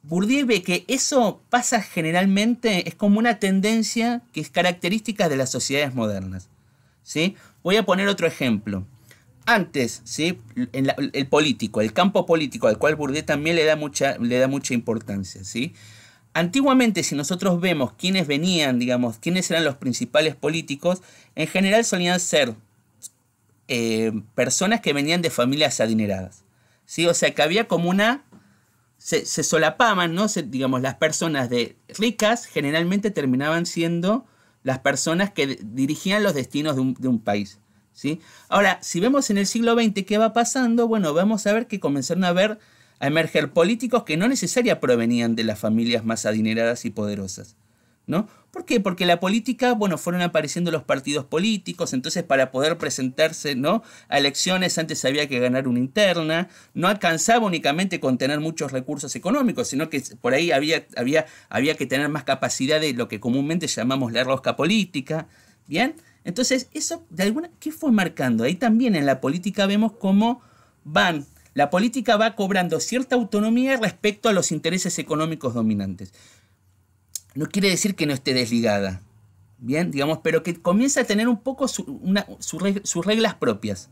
Bourdieu ve que eso pasa generalmente, es como una tendencia que es característica de las sociedades modernas, ¿sí? Voy a poner otro ejemplo. Antes, ¿sí? En el político, el campo político, al cual Bourdieu también le da mucha, le da mucha importancia, ¿sí? Antiguamente, si nosotros vemos quiénes venían, digamos, quiénes eran los principales políticos, en general solían ser eh, personas que venían de familias adineradas. ¿sí? O sea, que había como una... Se, solapaban, ¿no? digamos, las personas de ricas generalmente terminaban siendo las personas que dirigían los destinos de un, país. ¿sí? Ahora, si vemos en el siglo XX qué va pasando, bueno, vamos a ver que comenzaron a ver a emerger políticos que no necesariamente provenían de las familias más adineradas y poderosas. ¿No? ¿Por qué? Porque la política, bueno, fueron apareciendo los partidos políticos, entonces para poder presentarse, ¿no? A elecciones antes había que ganar una interna, no alcanzaba únicamente con tener muchos recursos económicos, sino que por ahí había, había, había que tener más capacidad de lo que comúnmente llamamos la rosca política, ¿bien? Entonces, eso de alguna, ¿qué fue marcando? Ahí también en la política vemos cómo van la política va cobrando cierta autonomía respecto a los intereses económicos dominantes. No quiere decir que no esté desligada, bien, digamos, pero que comienza a tener un poco sus reglas propias.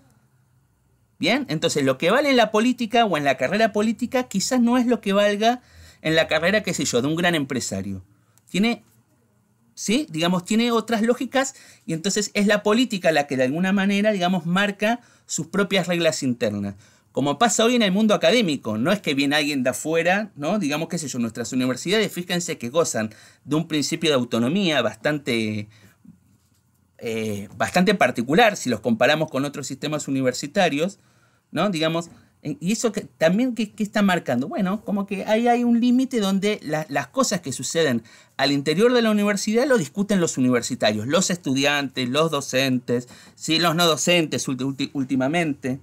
Bien, entonces lo que vale en la política o en la carrera política quizás no es lo que valga en la carrera, qué sé yo, de un gran empresario. Tiene, ¿sí? Digamos, tiene otras lógicas y entonces es la política la que de alguna manera, digamos, marca sus propias reglas internas como pasa hoy en el mundo académico. No es que viene alguien de afuera, ¿no? Digamos, que sé yo, nuestras universidades, fíjense que gozan de un principio de autonomía bastante, eh, bastante particular si los comparamos con otros sistemas universitarios, ¿no? Digamos, y eso que, también que, está marcando, bueno, como que ahí hay un límite donde las cosas que suceden al interior de la universidad lo discuten los universitarios, los estudiantes, los docentes, los no docentes últimamente,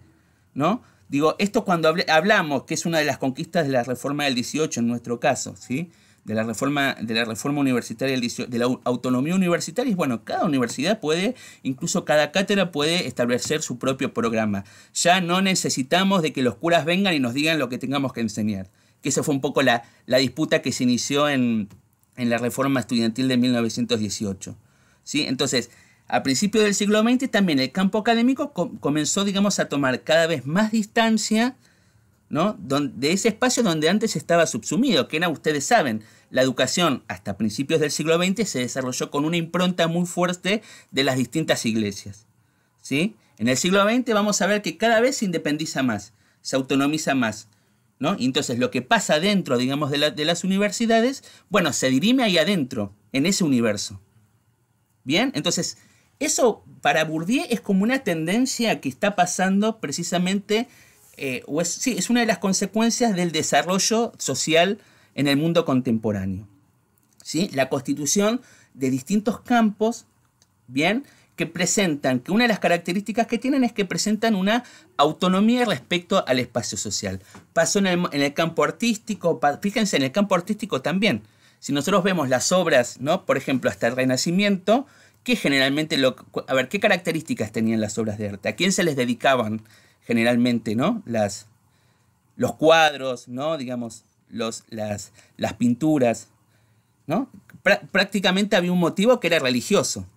¿no? Digo, esto cuando hablamos, que es una de las conquistas de la reforma del 18 en nuestro caso, ¿sí? de la reforma, de la reforma universitaria, de la autonomía universitaria, es bueno, cada universidad puede, incluso cada cátedra puede establecer su propio programa. Ya no necesitamos de que los curas vengan y nos digan lo que tengamos que enseñar. Que esa fue un poco la, disputa que se inició en, en, la reforma estudiantil de 1918. ¿Sí? Entonces, a principios del siglo XX también el campo académico comenzó, digamos, a tomar cada vez más distancia ¿no? de ese espacio donde antes estaba subsumido, que era, ustedes saben, la educación hasta principios del siglo XX se desarrolló con una impronta muy fuerte de las distintas iglesias. ¿sí? En el siglo XX vamos a ver que cada vez se independiza más, se autonomiza más. ¿no? entonces lo que pasa dentro, digamos, de, de las universidades, bueno, se dirime ahí adentro, en ese universo. Bien, entonces eso para Bourdieu es como una tendencia que está pasando precisamente, eh, o es, una de las consecuencias del desarrollo social en el mundo contemporáneo. ¿sí? La constitución de distintos campos, ¿bien? que presentan, que una de las características que tienen es que presentan una autonomía respecto al espacio social. Pasó en el, campo artístico, fíjense, en el campo artístico también. Si nosotros vemos las obras, ¿no? por ejemplo, hasta el Renacimiento, ¿Qué generalmente a ver, qué características tenían las obras de arte? ¿A quién se les dedicaban generalmente, ¿no? Las, los cuadros, ¿no? Digamos, los, las, las pinturas, ¿no? prácticamente había un motivo que era religioso,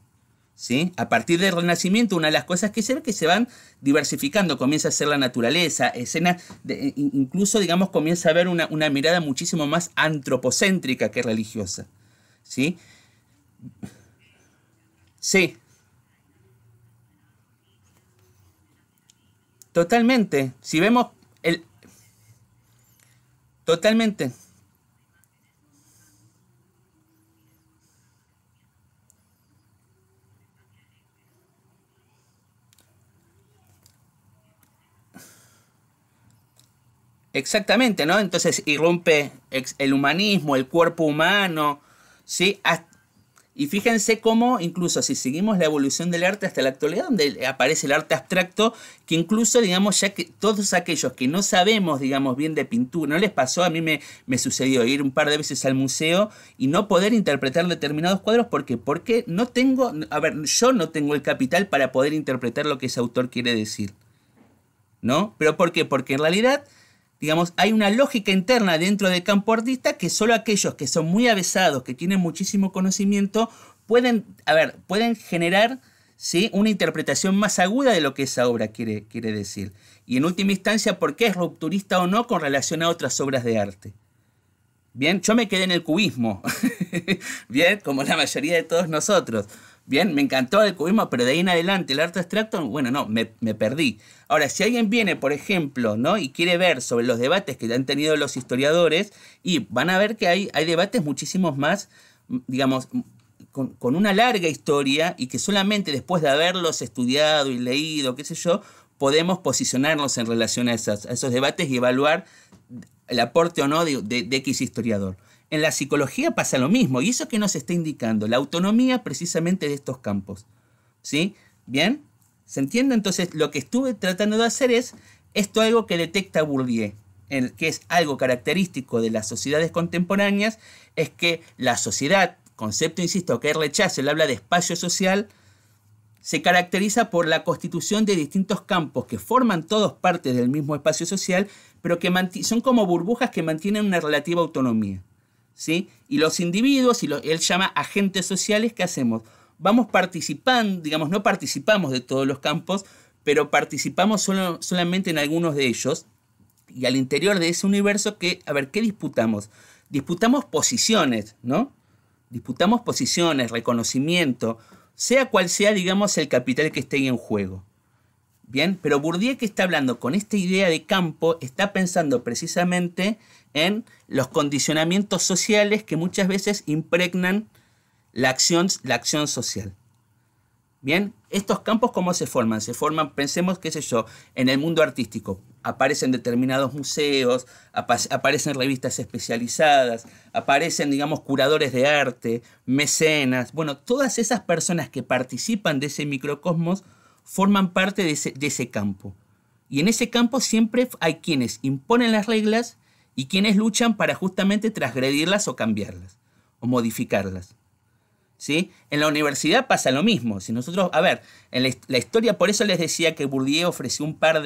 ¿sí? A partir del Renacimiento, una de las cosas que se ve que se van diversificando, comienza a ser la naturaleza, escenas, incluso, digamos, comienza a haber una, una, mirada muchísimo más antropocéntrica que religiosa, ¿sí? Sí. Totalmente. Si vemos el... Totalmente. Exactamente, ¿no? Entonces irrumpe el humanismo, el cuerpo humano, ¿sí? Hasta y fíjense cómo, incluso si seguimos la evolución del arte hasta la actualidad, donde aparece el arte abstracto, que incluso, digamos, ya que todos aquellos que no sabemos, digamos, bien de pintura, no les pasó, a mí me, me sucedió ir un par de veces al museo y no poder interpretar determinados cuadros, ¿por qué? Porque no tengo, a ver, yo no tengo el capital para poder interpretar lo que ese autor quiere decir, ¿no? ¿Pero por qué? Porque en realidad digamos, hay una lógica interna dentro del campo artista que solo aquellos que son muy avesados, que tienen muchísimo conocimiento, pueden, ver, pueden generar ¿sí? una interpretación más aguda de lo que esa obra quiere, quiere decir. Y en última instancia, por qué es rupturista o no con relación a otras obras de arte. Bien, yo me quedé en el cubismo, bien, como la mayoría de todos nosotros. Bien, me encantó el cubismo, pero de ahí en adelante el arte abstracto, bueno, no, me, perdí. Ahora, si alguien viene, por ejemplo, ¿no? y quiere ver sobre los debates que han tenido los historiadores, y van a ver que hay, hay debates muchísimos más, mm, digamos, mm, con, una larga historia y que solamente después de haberlos estudiado y leído, qué sé yo, podemos posicionarnos en relación a, esas, a esos debates y evaluar el aporte o no de X historiador. En la psicología pasa lo mismo, y eso que nos está indicando, la autonomía precisamente de estos campos. ¿Sí? ¿Bien? ¿Se entiende? Entonces, lo que estuve tratando de hacer es esto algo que detecta Bourdieu, que es algo característico de las sociedades contemporáneas, es que la sociedad, concepto, insisto, que rechazo, él habla de espacio social, se caracteriza por la constitución de distintos campos que forman todos partes del mismo espacio social, pero que son como burbujas que mantienen una relativa autonomía. ¿sí? Y los individuos, y él llama agentes sociales, ¿qué hacemos? Vamos participando, digamos, no participamos de todos los campos, pero participamos solamente en algunos de ellos. Y al interior de ese universo, que, a ver, ¿qué disputamos? Disputamos posiciones, ¿no? Disputamos posiciones, reconocimiento, sea cual sea, digamos, el capital que esté en juego. Bien, pero Bourdieu que está hablando con esta idea de campo está pensando precisamente en los condicionamientos sociales que muchas veces impregnan la acción, la acción social. Bien, estos campos cómo se forman? Se forman, pensemos, qué sé yo, en el mundo artístico. Aparecen determinados museos, aparecen revistas especializadas, aparecen, digamos, curadores de arte, mecenas. Bueno, todas esas personas que participan de ese microcosmos forman parte de ese, campo. Y en ese campo siempre hay quienes imponen las reglas y quienes luchan para justamente transgredirlas o cambiarlas o modificarlas. ¿Sí? En la universidad pasa lo mismo. Si nosotros, a ver, en la, historia, por eso les decía que Bourdieu ofreció un par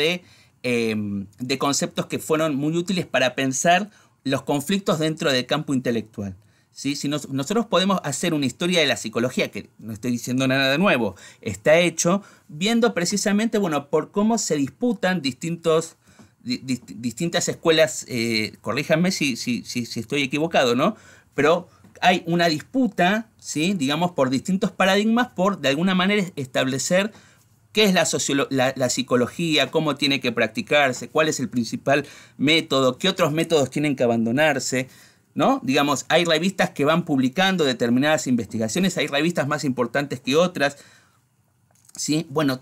em, de conceptos que fueron muy útiles para pensar los conflictos dentro del campo intelectual. Si nosotros podemos hacer una historia de la psicología, que no estoy diciendo nada de nuevo, está hecho viendo precisamente, bueno, por cómo se disputan distintos, distintas escuelas, eh, corríjanme si, estoy equivocado, ¿no? Pero hay una disputa, ¿sí? digamos, por distintos paradigmas, por de alguna manera establecer qué es la, la, la, psicología, cómo tiene que practicarse, cuál es el principal método, qué otros métodos tienen que abandonarse. ¿no? Digamos, hay revistas que van publicando determinadas investigaciones, hay revistas más importantes que otras, ¿sí? Bueno,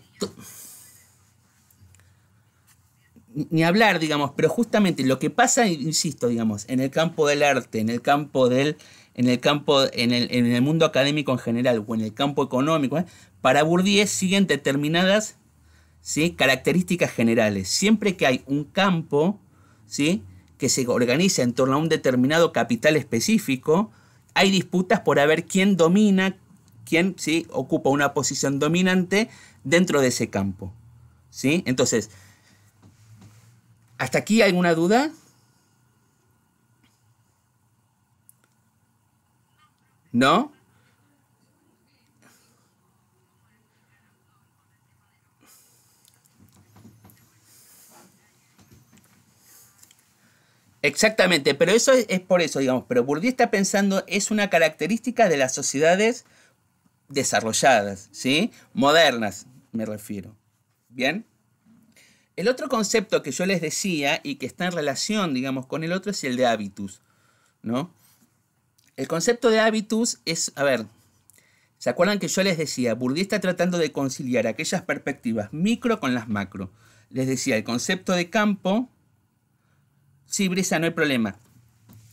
ni hablar, digamos, pero justamente lo que pasa, insisto, digamos, en el campo del arte, en el campo del, en el campo, en el, mundo académico en general, o en el campo económico, ¿eh? para Bourdieu siguen determinadas ¿sí? características generales. Siempre que hay un campo, ¿sí? que se organiza en torno a un determinado capital específico, hay disputas por a ver quién domina, quién ocupa una posición dominante dentro de ese campo. ¿sí? Entonces, ¿hasta aquí hay alguna duda? ¿No? Exactamente, pero eso es, por eso, digamos, pero Bourdieu está pensando, es una característica de las sociedades desarrolladas, ¿sí? Modernas, me refiero. ¿Bien? El otro concepto que yo les decía y que está en relación, digamos, con el otro es el de hábitus, ¿no? El concepto de hábitus es, a ver, ¿se acuerdan que yo les decía, Bourdieu está tratando de conciliar aquellas perspectivas micro con las macro? Les decía, el concepto de campo Sí, Brisa, no hay problema.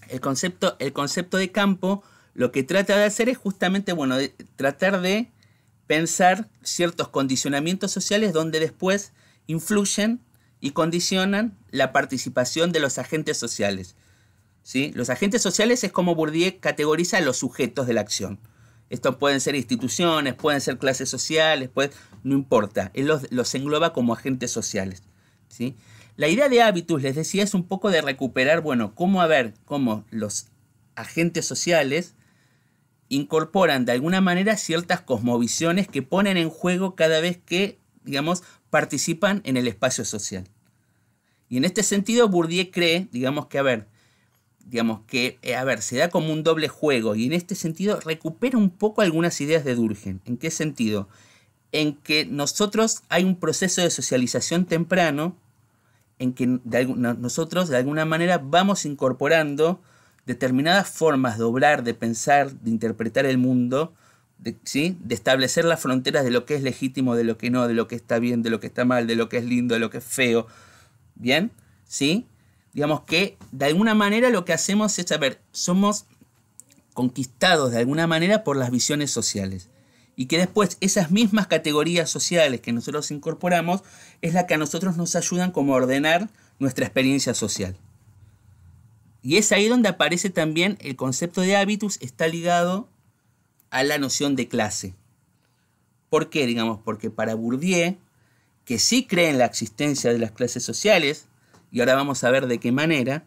El concepto, el concepto de campo lo que trata de hacer es justamente, bueno, tratar de pensar ciertos condicionamientos sociales donde después influyen y condicionan la participación de los agentes sociales. ¿sí? Los agentes sociales es como Bourdieu categoriza a los sujetos de la acción. Estos pueden ser instituciones, pueden ser clases sociales, pues no importa. Él los, los engloba como agentes sociales. ¿sí? La idea de hábitus, les decía, es un poco de recuperar, bueno, cómo a ver, cómo los agentes sociales incorporan de alguna manera ciertas cosmovisiones que ponen en juego cada vez que, digamos, participan en el espacio social. Y en este sentido, Bourdieu cree, digamos que, a ver, digamos que, eh, a ver, se da como un doble juego y en este sentido recupera un poco algunas ideas de Durgen. ¿En qué sentido? En que nosotros hay un proceso de socialización temprano en que de, nosotros de alguna manera vamos incorporando determinadas formas de obrar, de pensar, de interpretar el mundo, de, ¿sí? de establecer las fronteras de lo que es legítimo, de lo que no, de lo que está bien, de lo que está mal, de lo que es lindo, de lo que es feo. ¿Bien? ¿Sí? Digamos que de alguna manera lo que hacemos es, saber somos conquistados de alguna manera por las visiones sociales y que después esas mismas categorías sociales que nosotros incorporamos es la que a nosotros nos ayudan como a ordenar nuestra experiencia social. Y es ahí donde aparece también el concepto de hábitus, está ligado a la noción de clase. ¿Por qué? Digamos, porque para Bourdieu, que sí cree en la existencia de las clases sociales, y ahora vamos a ver de qué manera,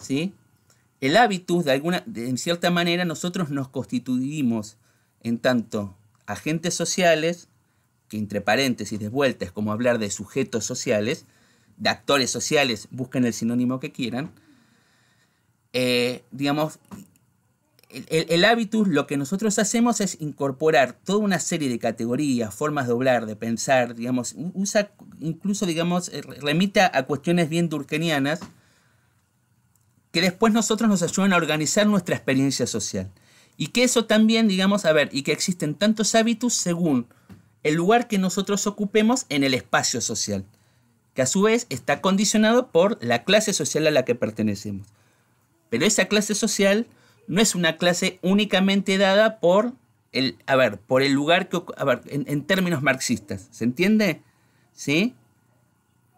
¿sí? el hábitus, de, alguna, en cierta manera, nosotros nos constituimos en tanto agentes sociales, que entre paréntesis de vuelta es como hablar de sujetos sociales, de actores sociales, busquen el sinónimo que quieran, eh, digamos, el, el, hábitus, lo que nosotros hacemos es incorporar toda una serie de categorías, formas de hablar, de pensar, digamos, usa, incluso, digamos, eh, remita a cuestiones bien durkenianas que después nosotros nos ayudan a organizar nuestra experiencia social. Y que eso también, digamos, a ver, y que existen tantos hábitos según el lugar que nosotros ocupemos en el espacio social, que a su vez está condicionado por la clase social a la que pertenecemos. Pero esa clase social no es una clase únicamente dada por el, a por el lugar que, a ver, en términos marxistas, ¿se entiende? ¿Sí?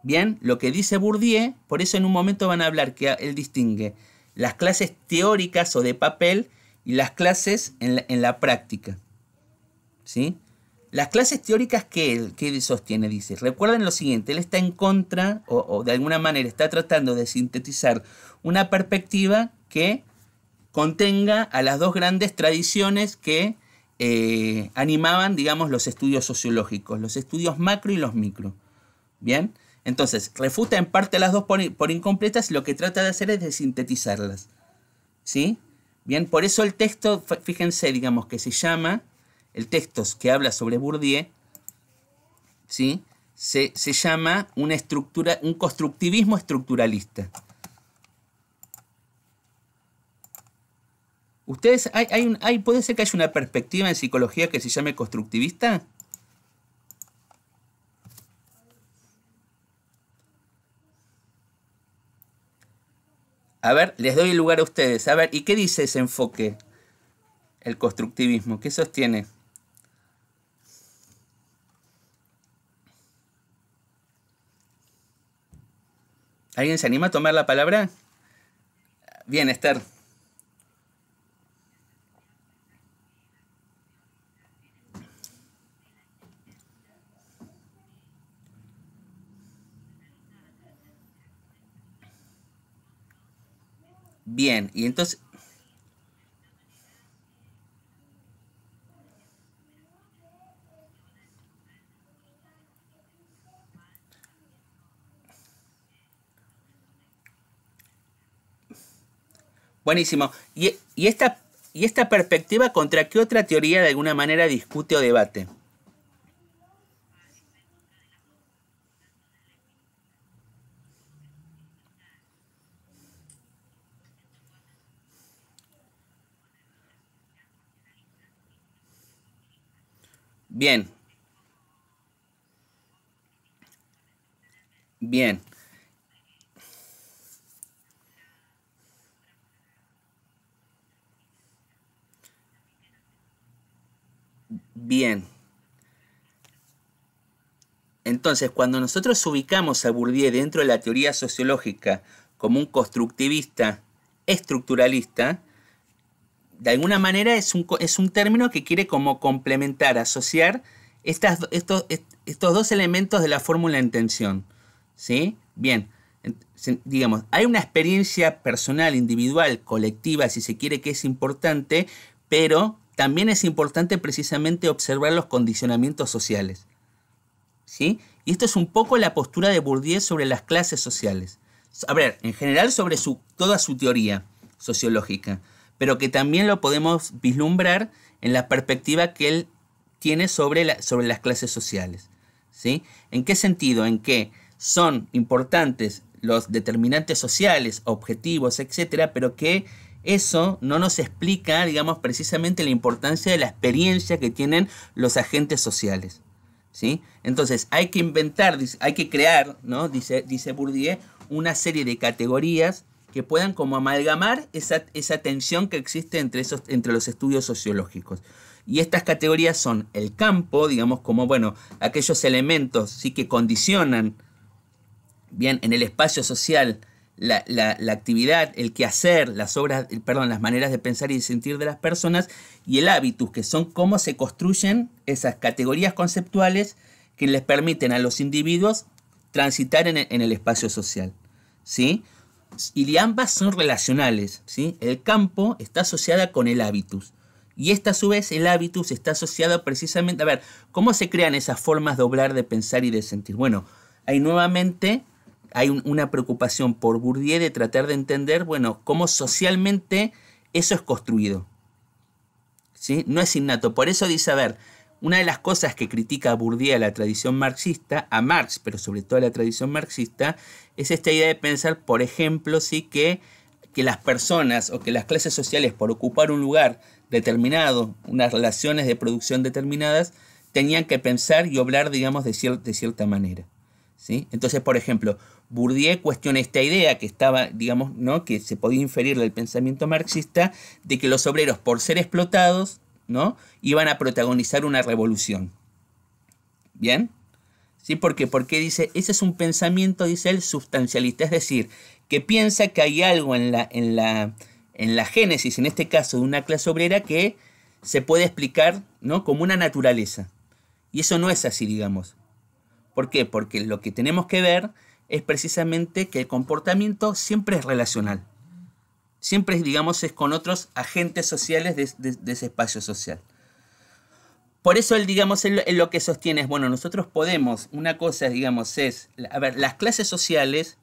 Bien, lo que dice Bourdieu, por eso en un momento van a hablar que él distingue las clases teóricas o de papel y las clases en la, práctica. ¿Sí? Las clases teóricas que él, que sostiene, dice, recuerden lo siguiente, él está en contra o, de alguna manera está tratando de sintetizar una perspectiva que contenga a las dos grandes tradiciones que eh, animaban, digamos, los estudios sociológicos, los estudios macro y los micro. Bien, entonces, refuta en parte las dos por, por incompletas y lo que trata de hacer es de sintetizarlas. ¿Sí? Bien, por eso el texto, fíjense, digamos que se llama, el texto que habla sobre Bourdieu, ¿sí? se, llama una estructura, un constructivismo estructuralista. ¿Ustedes, hay, hay, puede ser que haya una perspectiva en psicología que se llame constructivista? A ver, les doy el lugar a ustedes. A ver, ¿y qué dice ese enfoque? El constructivismo, ¿qué sostiene? ¿Alguien se anima a tomar la palabra? Bien, Esther. Bien, y entonces... Buenísimo. Y, esta, ¿Y esta perspectiva contra qué otra teoría de alguna manera discute o debate? Bien. Bien. Bien. Entonces, cuando nosotros ubicamos a Bourdieu dentro de la teoría sociológica como un constructivista estructuralista, de alguna manera es un, es un término que quiere como complementar, asociar estos, dos elementos de la fórmula en tensión. ¿Sí? Bien, digamos, hay una experiencia personal, individual, colectiva, si se quiere, que es importante, pero también es importante precisamente observar los condicionamientos sociales. ¿Sí? Y esto es un poco la postura de Bourdieu sobre las clases sociales. A ver, en general sobre toda su teoría sociológica pero que también lo podemos vislumbrar en la perspectiva que él tiene sobre, sobre las clases sociales. ¿sí? ¿En qué sentido? En qué son importantes los determinantes sociales, objetivos, etcétera, pero que eso no nos explica, digamos, precisamente la importancia de la experiencia que tienen los agentes sociales. ¿sí? Entonces, hay que inventar, hay que crear, ¿no? dice, dice Bourdieu, una serie de categorías que puedan como amalgamar esa, tensión que existe entre, esos, entre los estudios sociológicos. Y estas categorías son el campo, digamos, como, bueno, aquellos elementos sí que condicionan, bien, en el espacio social, la, actividad, el quehacer, las obras, perdón, las maneras de pensar y de sentir de las personas, y el hábitus, que son cómo se construyen esas categorías conceptuales que les permiten a los individuos transitar en, en el espacio social, ¿sí? y ambas son relacionales. ¿sí? El campo está asociada con el hábitus. Y esta a su vez, el hábitus está asociado precisamente, a ver, ¿cómo se crean esas formas de obrar, de pensar y de sentir? Bueno, hay nuevamente, hay una preocupación por Bourdieu de tratar de entender, bueno, cómo socialmente eso es construido. ¿sí? No es innato. Por eso dice, a ver, una de las cosas que critica Bourdieu a la tradición marxista, a Marx, pero sobre todo a la tradición marxista, es esta idea de pensar, por ejemplo, sí que, que las personas o que las clases sociales por ocupar un lugar determinado, unas relaciones de producción determinadas, tenían que pensar y hablar, digamos, de, de cierta manera. ¿sí? Entonces, por ejemplo, Bourdieu cuestiona esta idea que estaba, digamos, ¿no? que se podía inferir del pensamiento marxista, de que los obreros, por ser explotados, ¿no? iban a protagonizar una revolución. ¿Bien? ¿Sí? ¿Por qué? Porque dice, ese es un pensamiento, dice él, sustancialista, es decir, que piensa que hay algo en la, en la, en la génesis, en este caso de una clase obrera, que se puede explicar ¿no? como una naturaleza. Y eso no es así, digamos. ¿Por qué? Porque lo que tenemos que ver es precisamente que el comportamiento siempre es relacional. Siempre, digamos, es con otros agentes sociales de ese espacio social. Por eso él, digamos, lo que sostiene es, bueno, nosotros podemos, una cosa, digamos, es, a ver, las clases sociales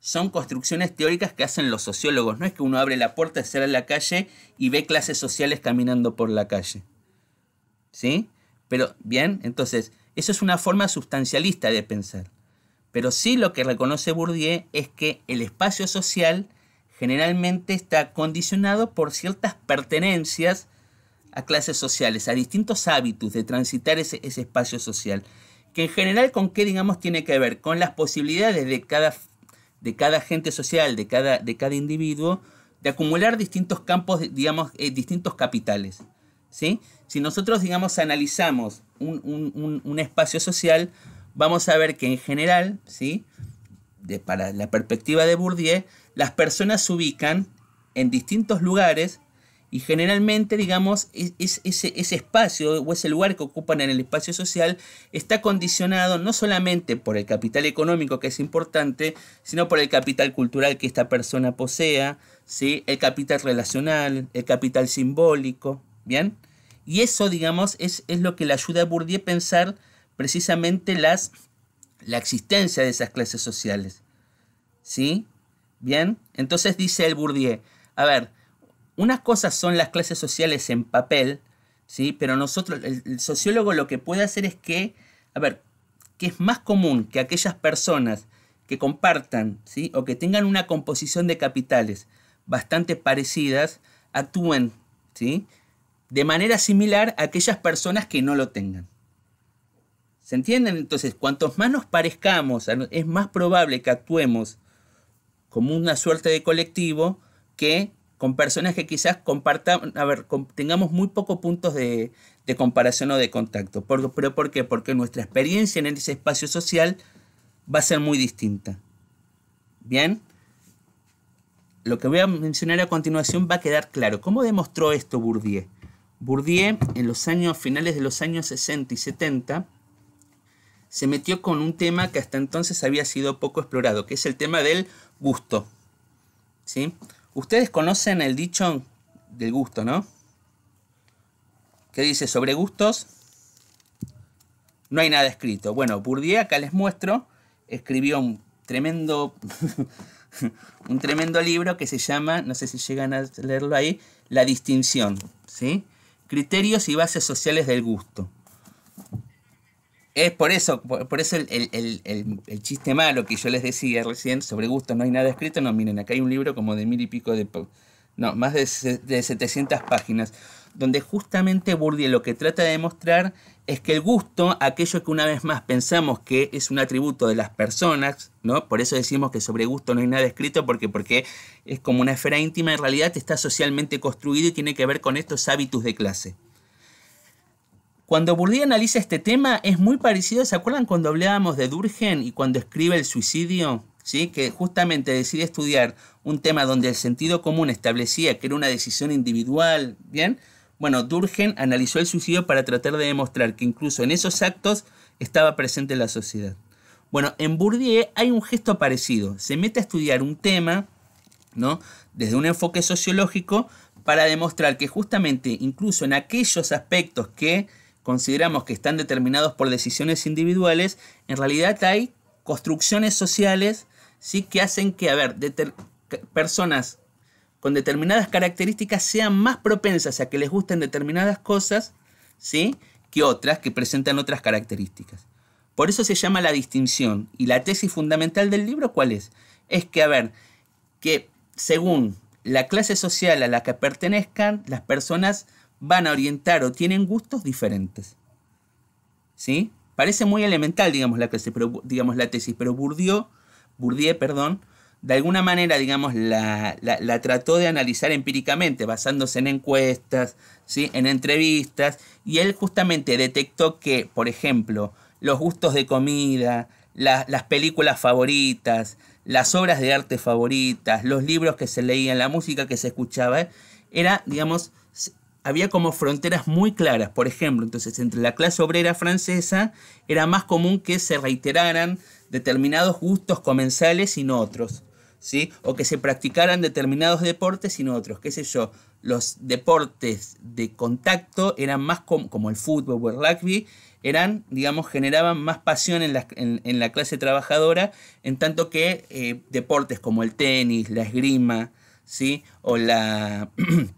son construcciones teóricas que hacen los sociólogos. No es que uno abre la puerta, sale a la calle y ve clases sociales caminando por la calle. ¿Sí? Pero, bien, entonces, eso es una forma sustancialista de pensar. Pero sí lo que reconoce Bourdieu es que el espacio social generalmente está condicionado por ciertas pertenencias a clases sociales, a distintos hábitos de transitar ese, espacio social, que en general con qué, digamos, tiene que ver, con las posibilidades de cada, de cada gente social, de cada, de cada individuo, de acumular distintos campos, digamos, eh, distintos capitales. ¿sí? Si nosotros, digamos, analizamos un, un, espacio social, vamos a ver que en general, ¿sí? De, para la perspectiva de Bourdieu, las personas se ubican en distintos lugares y generalmente, digamos, e, es, ese, espacio o ese lugar que ocupan en el espacio social está condicionado no solamente por el capital económico, que es importante, sino por el capital cultural que esta persona posea, ¿sí? el capital relacional, el capital simbólico, ¿bien? Y eso, digamos, es, lo que le ayuda a Bourdieu a pensar precisamente las, la existencia de esas clases sociales, ¿sí? ¿Bien? Entonces dice el Bourdieu, a ver, unas cosas son las clases sociales en papel, ¿sí? pero nosotros, el, sociólogo lo que puede hacer es que, a ver, que es más común que aquellas personas que compartan ¿sí? o que tengan una composición de capitales bastante parecidas, actúen ¿sí? de manera similar a aquellas personas que no lo tengan. ¿Se entienden? Entonces, cuantos más nos parezcamos, es más probable que actuemos como una suerte de colectivo que con personas que quizás compartan, a ver, tengamos muy pocos puntos de, comparación o de contacto. Por, ¿Pero por qué? Porque nuestra experiencia en ese espacio social va a ser muy distinta. ¿Bien? Lo que voy a mencionar a continuación va a quedar claro. ¿Cómo demostró esto Bourdieu? Bourdieu, en los años finales de los años 60 y 70, se metió con un tema que hasta entonces había sido poco explorado, que es el tema del gusto. ¿Sí? Ustedes conocen el dicho del gusto, ¿no? Que dice sobre gustos no hay nada escrito. Bueno, Bourdieu, acá les muestro, escribió un tremendo, un tremendo libro que se llama, no sé si llegan a leerlo ahí, La distinción, ¿sí? Criterios y bases sociales del gusto. Es por eso, por, eso el, chiste malo que yo les decía recién sobre gusto no hay nada escrito. No, miren, acá hay un libro como de mil y pico de. No, más de, 700 páginas, donde justamente Bourdieu lo que trata de demostrar es que el gusto, aquello que una vez más pensamos que es un atributo de las personas, ¿no? Por eso decimos que sobre gusto no hay nada escrito, porque, porque es como una esfera íntima, en realidad está socialmente construido y tiene que ver con estos hábitos de clase. Cuando Bourdieu analiza este tema es muy parecido, ¿se acuerdan cuando hablábamos de Durgen y cuando escribe el suicidio? ¿Sí? que justamente decide estudiar un tema donde el sentido común establecía que era una decisión individual, ¿bien? Bueno, Durgen analizó el suicidio para tratar de demostrar que incluso en esos actos estaba presente la sociedad. Bueno, en Bourdieu hay un gesto parecido. Se mete a estudiar un tema, ¿no? Desde un enfoque sociológico para demostrar que justamente incluso en aquellos aspectos que consideramos que están determinados por decisiones individuales, en realidad hay construcciones sociales ¿sí? que hacen que, a personas con determinadas características sean más propensas a que les gusten determinadas cosas ¿sí? que otras que presentan otras características. Por eso se llama la distinción. Y la tesis fundamental del libro, ¿cuál es? Es que, a ver, que según la clase social a la que pertenezcan, las personas van a orientar o tienen gustos diferentes. ¿Sí? Parece muy elemental, digamos, la, digamos, la tesis, pero Bourdieu, Bourdieu, perdón, de alguna manera, digamos, la, trató de analizar empíricamente, basándose en encuestas, ¿sí? en entrevistas, y él justamente detectó que, por ejemplo, los gustos de comida, las películas favoritas, las obras de arte favoritas, los libros que se leían, la música que se escuchaba, era, digamos, había como fronteras muy claras, por ejemplo, entonces entre la clase obrera francesa era más común que se reiteraran determinados gustos comensales y no otros, ¿sí? O que se practicaran determinados deportes y no otros, qué sé yo. Los deportes de contacto eran más como el fútbol o el rugby, eran, digamos, generaban más pasión en la, clase trabajadora, en tanto que eh, deportes como el tenis, la esgrima, ¿sí? O la...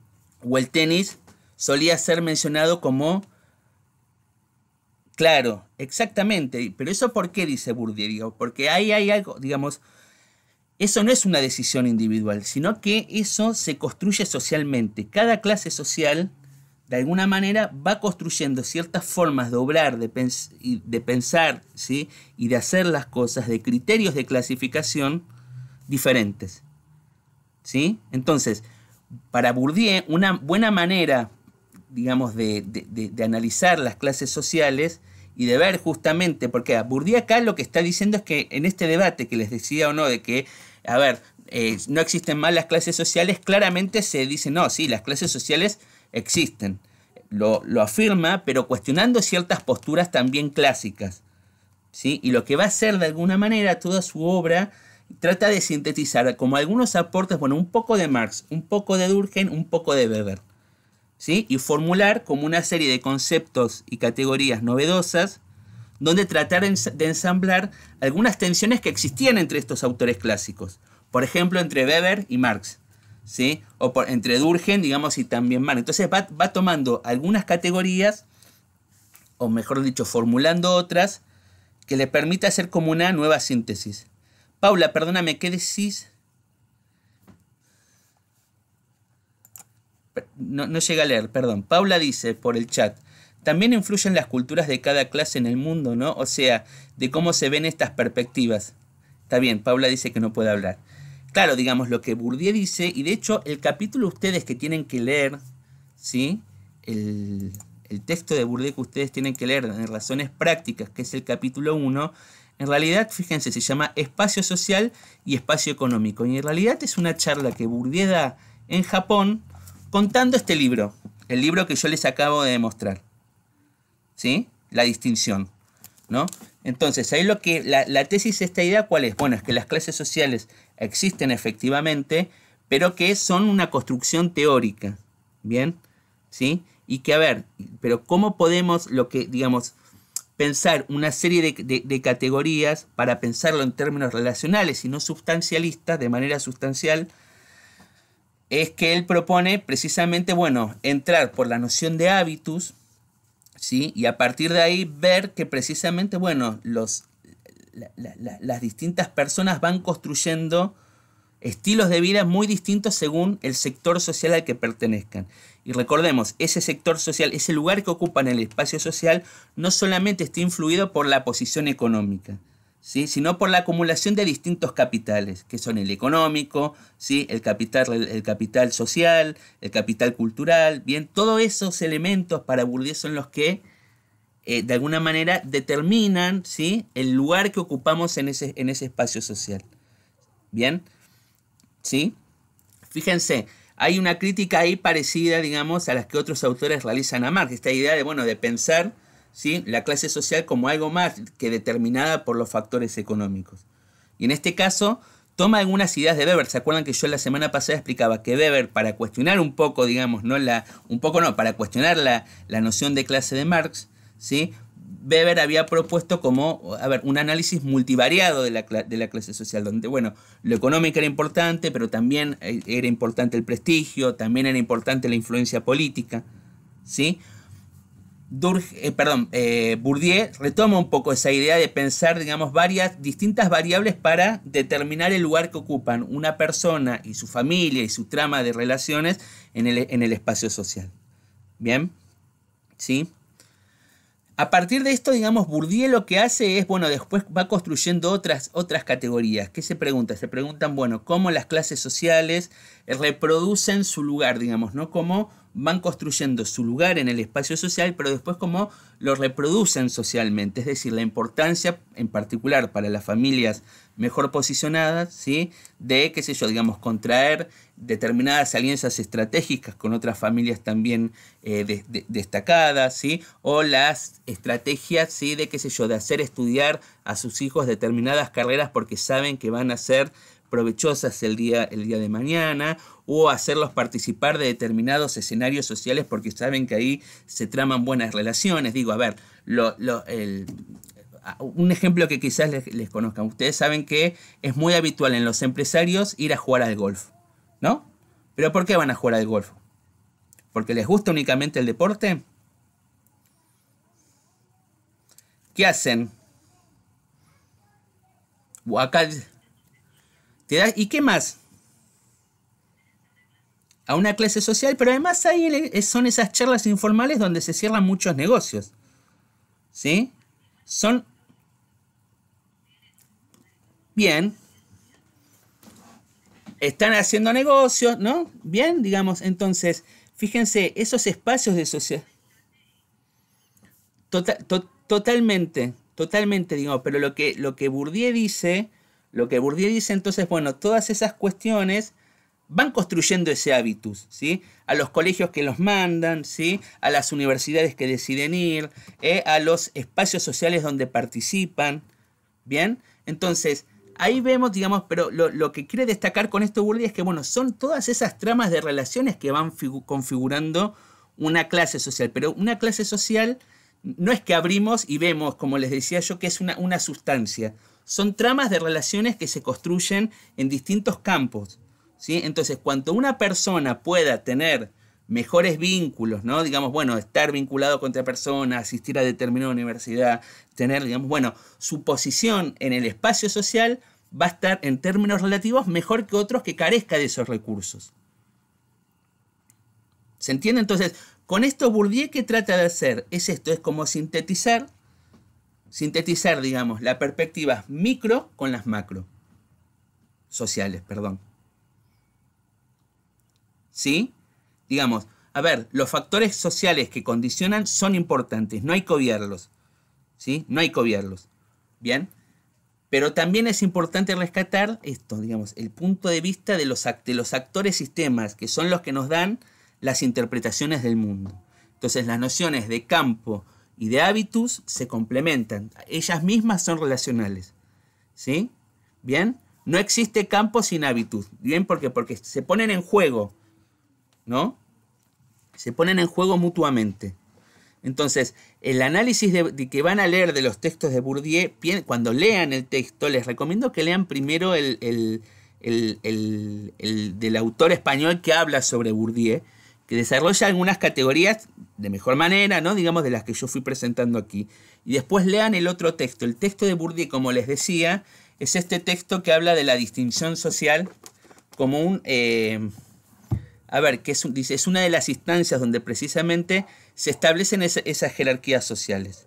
o el tenis solía ser mencionado como... Claro, exactamente. Pero eso por qué dice Bourdieu, porque ahí hay algo, digamos, eso no es una decisión individual, sino que eso se construye socialmente. Cada clase social, de alguna manera, va construyendo ciertas formas de obrar, de, de pensar ¿sí? y de hacer las cosas, de criterios de clasificación diferentes. ¿sí? Entonces, para Bourdieu, una buena manera digamos, de, analizar las clases sociales y de ver justamente, porque Bourdieu acá lo que está diciendo es que en este debate que les decía o no, de que, a ver, eh, no existen más las clases sociales, claramente se dice, no, sí, las clases sociales existen. Lo, afirma, pero cuestionando ciertas posturas también clásicas. ¿sí? Y lo que va a hacer de alguna manera toda su obra trata de sintetizar como algunos aportes, bueno, un poco de Marx, un poco de Durkheim, un poco de Weber y formular como una serie de conceptos y categorías novedosas donde tratar de ensamblar algunas tensiones que existían entre estos autores clásicos, por ejemplo, entre Weber y Marx, ¿sí? o entre Durgen, digamos, y también Marx. Entonces va, va tomando algunas categorías, o mejor dicho, formulando otras, que le permita hacer como una nueva síntesis. Paula, perdóname, ¿qué decís no, llega a leer, perdón. Paula dice por el chat, también influyen las culturas de cada clase en el mundo, ¿no? O sea, de cómo se ven estas perspectivas. Está bien, Paula dice que no puede hablar. Claro, digamos lo que Bourdieu dice, y de hecho el capítulo ustedes que tienen que leer, ¿sí? El, el texto de Bourdieu que ustedes tienen que leer en Razones Prácticas, que es el capítulo 1, en realidad, fíjense, se llama Espacio Social y Espacio Económico. Y en realidad es una charla que Bourdieu da en Japón contando este libro, el libro que yo les acabo de demostrar. ¿Sí? La distinción. ¿No? Entonces, ahí lo que la, tesis tesis, esta idea, ¿cuál es? Bueno, es que las clases sociales existen efectivamente, pero que son una construcción teórica. ¿Bien? ¿Sí? Y que, a ver, pero ¿cómo podemos lo que, digamos, pensar una serie de, de, categorías para pensarlo en términos relacionales y no sustancialistas, de manera sustancial, es que él propone precisamente, bueno, entrar por la noción de hábitus, ¿sí? Y a partir de ahí ver que precisamente, bueno, los, las distintas personas van construyendo estilos de vida muy distintos según el sector social al que pertenezcan. Y recordemos, ese sector social, ese lugar que ocupan en el espacio social, no solamente está influido por la posición económica, ¿sí? sino por la acumulación de distintos capitales, que son el económico, ¿sí? el, capital, el capital social, el capital cultural, bien, todos esos elementos para Bourdieu son los que eh, de alguna manera determinan ¿sí? el lugar que ocupamos en ese, en ese espacio social. Bien, ¿sí? Fíjense, hay una crítica ahí parecida, digamos, a las que otros autores realizan a Marx, esta idea de, bueno, de pensar ¿sí? la clase social como algo más que determinada por los factores económicos. Y en este caso, toma algunas ideas de Weber. ¿Se acuerdan que yo la semana pasada explicaba que Weber, para cuestionar un poco, digamos, no la, un poco no, para cuestionar la, noción de clase de Marx, ¿sí? Weber había propuesto como, ver, un análisis multivariado de la, de la, clase social, donde, bueno, lo económico era importante, pero también eh, era importante el prestigio, también era importante la influencia política, ¿sí? Dur eh, perdón, eh, Bourdieu retoma un poco esa idea de pensar, digamos, varias distintas variables para determinar el lugar que ocupan una persona y su familia y su trama de relaciones en el, espacio social. ¿Bien? ¿Sí? A partir de esto, digamos, Bourdieu lo que hace es, bueno, después va construyendo otras, otras categorías. ¿Qué se pregunta? Se preguntan, bueno, cómo las clases sociales reproducen su lugar, digamos, ¿no? Como van construyendo su lugar en el espacio social, pero después cómo lo reproducen socialmente. Es decir, la importancia, en particular para las familias mejor posicionadas, ¿sí? de, qué sé yo, digamos, contraer determinadas alianzas estratégicas con otras familias también eh, destacadas, ¿sí? o las estrategias ¿sí? de, qué sé yo, de hacer estudiar a sus hijos determinadas carreras porque saben que van a ser provechosas el día, el día de mañana o hacerlos participar de determinados escenarios sociales porque saben que ahí se traman buenas relaciones. Digo, a ver, un ejemplo que quizás les, les, conozcan. Ustedes saben que es muy habitual en los empresarios ir a jugar al golf, ¿no? Pero ¿por qué van a jugar al golf? ¿Porque les gusta únicamente el deporte? ¿Qué hacen? Acá ¿Y qué más? A una clase social, pero además ahí eh, son esas charlas informales donde se cierran muchos negocios. ¿Sí? Son... Bien. Están haciendo negocios, ¿no? Bien, digamos, entonces, fíjense, esos espacios de sociedad... Tota-, totalmente, totalmente, digamos. pero lo que, lo que Bourdieu dice lo que Bourdieu dice entonces, bueno, todas esas cuestiones van construyendo ese hábitus, ¿sí? A los colegios que los mandan, ¿sí? A las universidades que deciden ir, ¿eh? a los espacios sociales donde participan, ¿bien? Entonces, ahí vemos, digamos, pero lo, que quiere destacar con esto Bourdieu es que, bueno, son todas esas tramas de relaciones que van configurando una clase social, pero una clase social no es que abrimos y vemos, como les decía yo, que es una, una sustancia son tramas de relaciones que se construyen en distintos campos. ¿sí? Entonces, cuanto una persona pueda tener mejores vínculos, ¿no? Digamos, bueno, estar vinculado con otra persona, asistir a determinada universidad, tener, digamos, bueno, su posición en el espacio social va a estar en términos relativos mejor que otros que carezca de esos recursos. ¿Se entiende? Entonces, con esto Bourdieu que trata de hacer es esto, es como sintetizar sintetizar, digamos, las perspectivas micro con las macro. Sociales, perdón. ¿Sí? Digamos, a ver, los factores sociales que condicionan son importantes, no hay que obviarlos. ¿Sí? No hay que obviarlos. ¿Bien? Pero también es importante rescatar esto, digamos, el punto de vista de los, de los actores sistemas, que son los que nos dan las interpretaciones del mundo. Entonces, las nociones de campo, y de hábitus se complementan. Ellas mismas son relacionales. ¿Sí? Bien. No existe campo sin hábitus. Bien, porque porque se ponen en juego, ¿no? Se ponen en juego mutuamente. Entonces, el análisis de, que van a leer de los textos de Bourdieu, cuando lean el texto, les recomiendo que lean primero el, el del autor español que habla sobre Bourdieu, que desarrolla algunas categorías de mejor manera, ¿no? digamos, de las que yo fui presentando aquí. Y después lean el otro texto. El texto de Bourdieu, como les decía, es este texto que habla de la distinción social como un... Eh, a ver, que es, dice, es una de las instancias donde precisamente se establecen esas jerarquías sociales.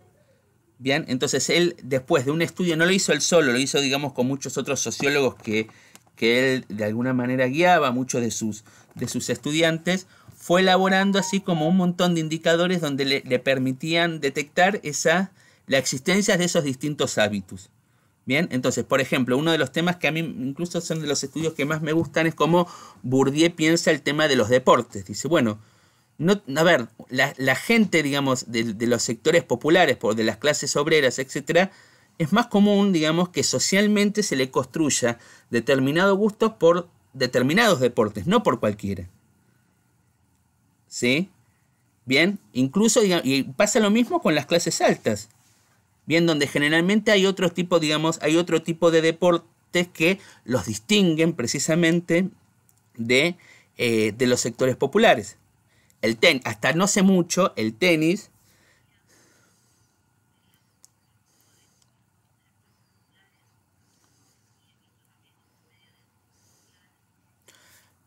Bien, entonces él después de un estudio, no lo hizo él solo, lo hizo digamos con muchos otros sociólogos que, que él de alguna manera guiaba, muchos de sus, de sus estudiantes, fue elaborando así como un montón de indicadores donde le, permitían detectar esa, la existencia de esos distintos hábitos. Bien, entonces, por ejemplo, uno de los temas que a mí incluso son de los estudios que más me gustan es cómo Bourdieu piensa el tema de los deportes. Dice, bueno, no, a ver, la, gente, digamos, de, los sectores populares, por, de las clases obreras, etcétera, es más común, digamos, que socialmente se le construya determinado gustos por determinados deportes, no por cualquiera. ¿sí? Bien, incluso y pasa lo mismo con las clases altas, bien, donde generalmente hay otro tipo, digamos, hay otro tipo de deportes que los distinguen precisamente de, eh, los sectores populares. El ten, hasta no sé mucho, el tenis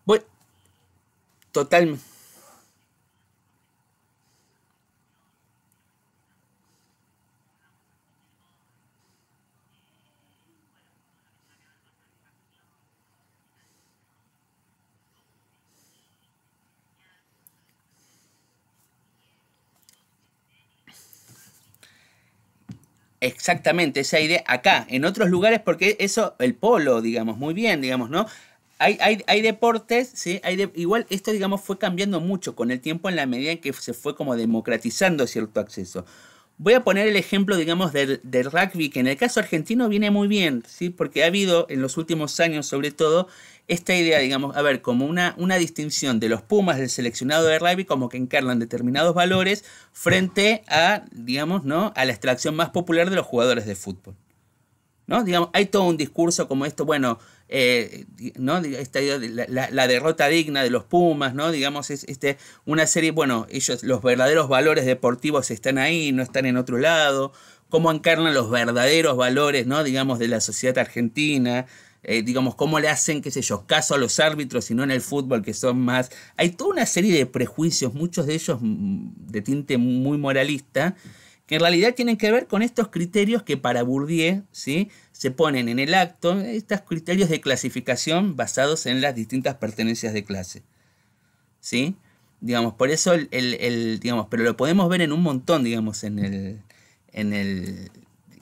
Bueno, Total. exactamente esa idea. acá, en otros lugares, porque eso, el polo, digamos, muy bien, digamos, ¿no? Hay, hay, hay deportes, ¿sí? Hay igual esto, digamos, fue cambiando mucho con el tiempo en la medida en que se fue como democratizando cierto acceso. Voy a poner el ejemplo, digamos, del, del, rugby, que en el caso argentino viene muy bien, ¿sí? porque ha habido en los últimos años, sobre todo, esta idea, digamos, a ver, como una, una distinción de los Pumas del seleccionado de rugby, como que encarnan determinados valores frente a, digamos, ¿no? a la extracción más popular de los jugadores de fútbol. ¿no? Digamos, hay todo un discurso como esto, bueno, eh, la, derrota digna de los Pumas, ¿no? Digamos, es este, una serie, bueno, ellos, los verdaderos valores deportivos están ahí, no están en otro lado, cómo encarnan los verdaderos valores, ¿no? Digamos, de la sociedad argentina, eh, digamos, cómo le hacen, qué sé yo, caso a los árbitros y no en el fútbol, que son más... Hay toda una serie de prejuicios, muchos de ellos mm, de tinte muy moralista, que en realidad tienen que ver con estos criterios que para Bourdieu ¿sí? se ponen en el acto, estos criterios de clasificación basados en las distintas pertenencias de clase. ¿sí? Digamos, por eso, el, digamos, pero lo podemos ver en un montón, digamos, en el, en el,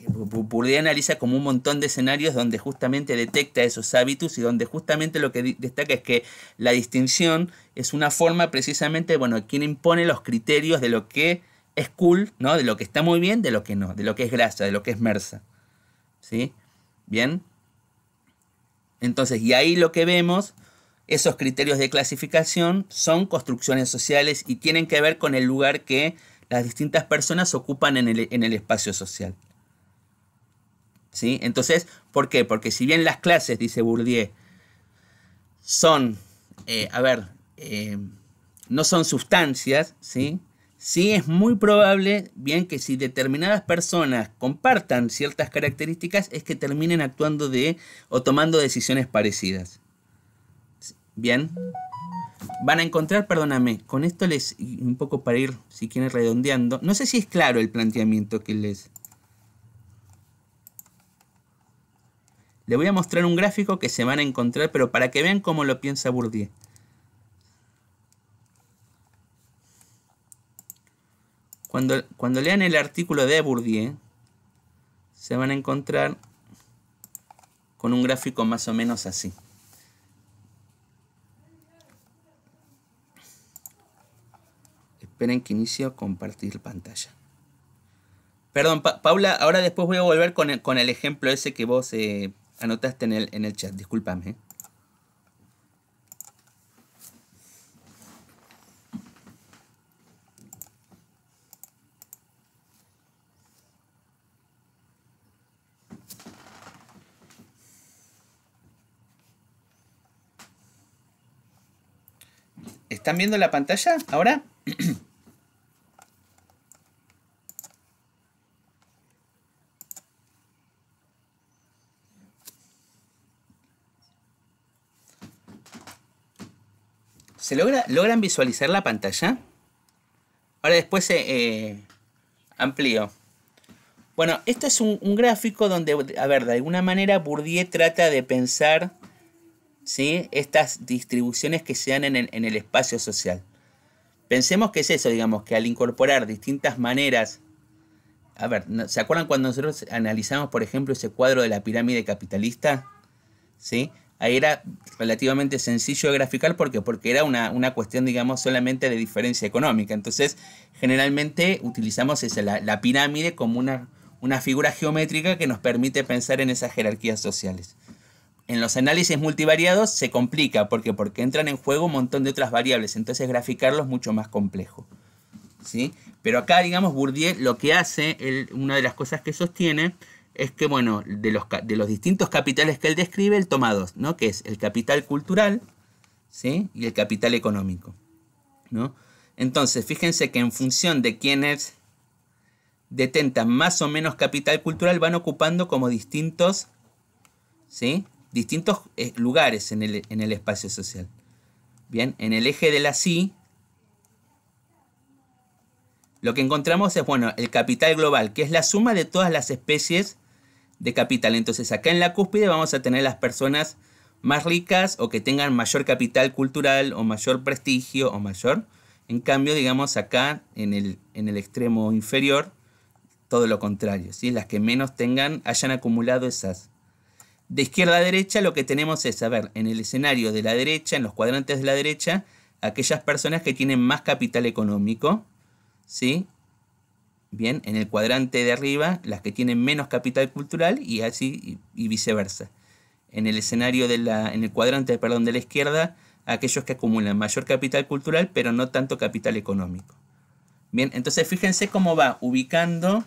Bourdieu analiza como un montón de escenarios donde justamente detecta esos hábitos y donde justamente lo que destaca es que la distinción es una forma precisamente, bueno, quien impone los criterios de lo que es cool, ¿no? De lo que está muy bien, de lo que no, de lo que es grasa, de lo que es mersa. ¿Sí? ¿Bien? Entonces, y ahí lo que vemos, esos criterios de clasificación son construcciones sociales y tienen que ver con el lugar que las distintas personas ocupan en el, espacio social. ¿Sí? Entonces, ¿por qué? Porque si bien las clases, dice Bourdieu, son, eh, a ver, eh, no son sustancias, ¿sí? Sí es muy probable, bien que si determinadas personas compartan ciertas características, es que terminen actuando de o tomando decisiones parecidas. Bien. Van a encontrar, perdóname, con esto les, un poco para ir, si quieren, redondeando. No sé si es claro el planteamiento que les... Le voy a mostrar un gráfico que se van a encontrar, pero para que vean cómo lo piensa Bourdieu. Cuando, lean el artículo de Bourdieu, se van a encontrar con un gráfico más o menos así. Esperen que inicio compartir pantalla. Perdón, Paula, ahora después voy a volver con el, ejemplo ese que vos eh, anotaste en el, en el chat, discúlpame. ¿eh? ¿Están viendo la pantalla ahora? ¿Se logra, logran visualizar la pantalla? Ahora después eh, eh, amplío. Bueno, esto es un, un, gráfico donde, a ver, de alguna manera Bourdieu trata de pensar ¿sí? estas distribuciones que se dan en el, espacio social. Pensemos que es eso, digamos, que al incorporar distintas maneras a ver, ¿se acuerdan cuando nosotros analizamos, por ejemplo, ese cuadro de la pirámide capitalista? ¿Sí? Ahí era relativamente sencillo de graficar porque, porque era una, cuestión, digamos, solamente de diferencia económica. Entonces, generalmente utilizamos esa, la, pirámide como una, una figura geométrica que nos permite pensar en esas jerarquías sociales en los análisis multivariados se complica porque porque entran en juego un montón de otras variables, entonces graficarlo es mucho más complejo. ¿sí? Pero acá, digamos, Bourdieu lo que hace, una de las cosas que sostiene, es que, bueno, de los, de los distintos capitales que él describe, él toma dos, ¿no? Que es el capital cultural ¿sí? y el capital económico. ¿no? Entonces, fíjense que en función de quienes detentan más o menos capital cultural, van ocupando como distintos ¿sí? distintos eh, lugares en el, espacio social. Bien, en el eje de la sí, lo que encontramos es, bueno, el capital global, que es la suma de todas las especies de capital. Entonces acá en la cúspide vamos a tener las personas más ricas o que tengan mayor capital cultural o mayor prestigio o mayor. En cambio, digamos, acá en el, en el extremo inferior, todo lo contrario, las que menos tengan, hayan acumulado esas, de izquierda a derecha lo que tenemos es saber en el escenario de la derecha, en los cuadrantes de la derecha, aquellas personas que tienen más capital económico, ¿sí? Bien, en el cuadrante de arriba, las que tienen menos capital cultural y así y, viceversa. En el escenario de la, en el cuadrante, perdón, de la izquierda, aquellos que acumulan mayor capital cultural, pero no tanto capital económico. Bien, entonces fíjense cómo va ubicando,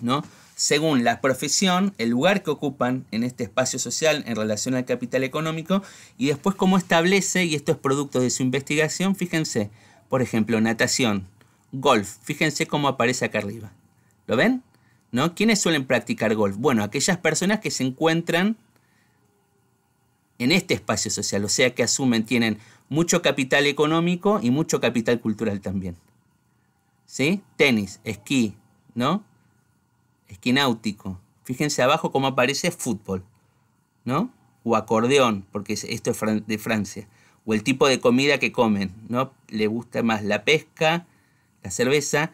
¿no? según la profesión, el lugar que ocupan en este espacio social en relación al capital económico y después cómo establece, y esto es producto de su investigación, fíjense, por ejemplo, natación, golf, fíjense cómo aparece acá arriba. ¿Lo ven? ¿No? ¿Quiénes suelen practicar golf? Bueno, aquellas personas que se encuentran en este espacio social, o sea que asumen, tienen mucho capital económico y mucho capital cultural también. ¿Sí? Tenis, esquí, ¿no? esquináutico. Fíjense abajo cómo aparece fútbol, ¿no? O acordeón, porque esto es de Francia. O el tipo de comida que comen, ¿no? Le gusta más la pesca, la cerveza.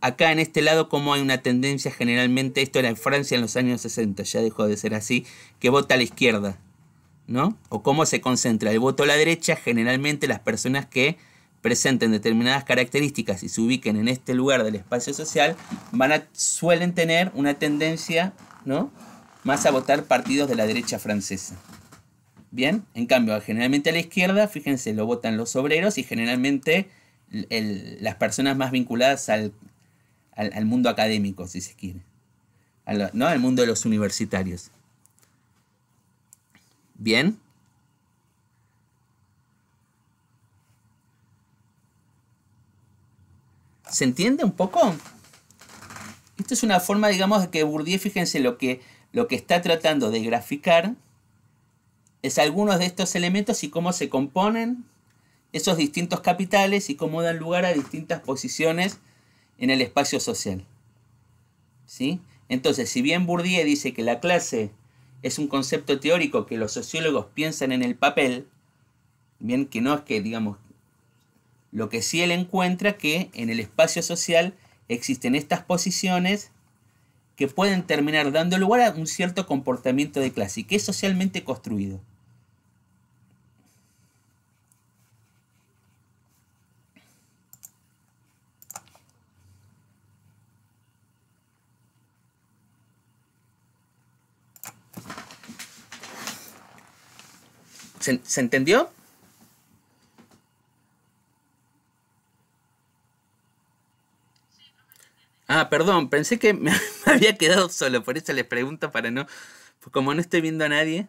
Acá en este lado, como hay una tendencia generalmente, esto era en Francia en los años 60, ya dejó de ser así, que vota a la izquierda, ¿no? O cómo se concentra el voto a la derecha, generalmente las personas que presenten determinadas características y se ubiquen en este lugar del espacio social, van suelen tener una tendencia más a votar partidos de la derecha francesa. Bien, en cambio, generalmente a la izquierda, fíjense, lo votan los obreros y generalmente las personas más vinculadas al, mundo académico, si se quiere, ¿no? al mundo de los universitarios. Bien. ¿Se entiende un poco? Esto es una forma, digamos, de que Bourdieu, fíjense, lo que, lo que está tratando de graficar es algunos de estos elementos y cómo se componen esos distintos capitales y cómo dan lugar a distintas posiciones en el espacio social. ¿Sí? Entonces, si bien Bourdieu dice que la clase es un concepto teórico que los sociólogos piensan en el papel, bien que no es que digamos lo que sí él encuentra que en el espacio social existen estas posiciones que pueden terminar dando lugar a un cierto comportamiento de clase que es socialmente construido. ¿Se, ¿Se, entendió? Ah, perdón, pensé que me había quedado solo, por eso les pregunto para no. como no estoy viendo a nadie.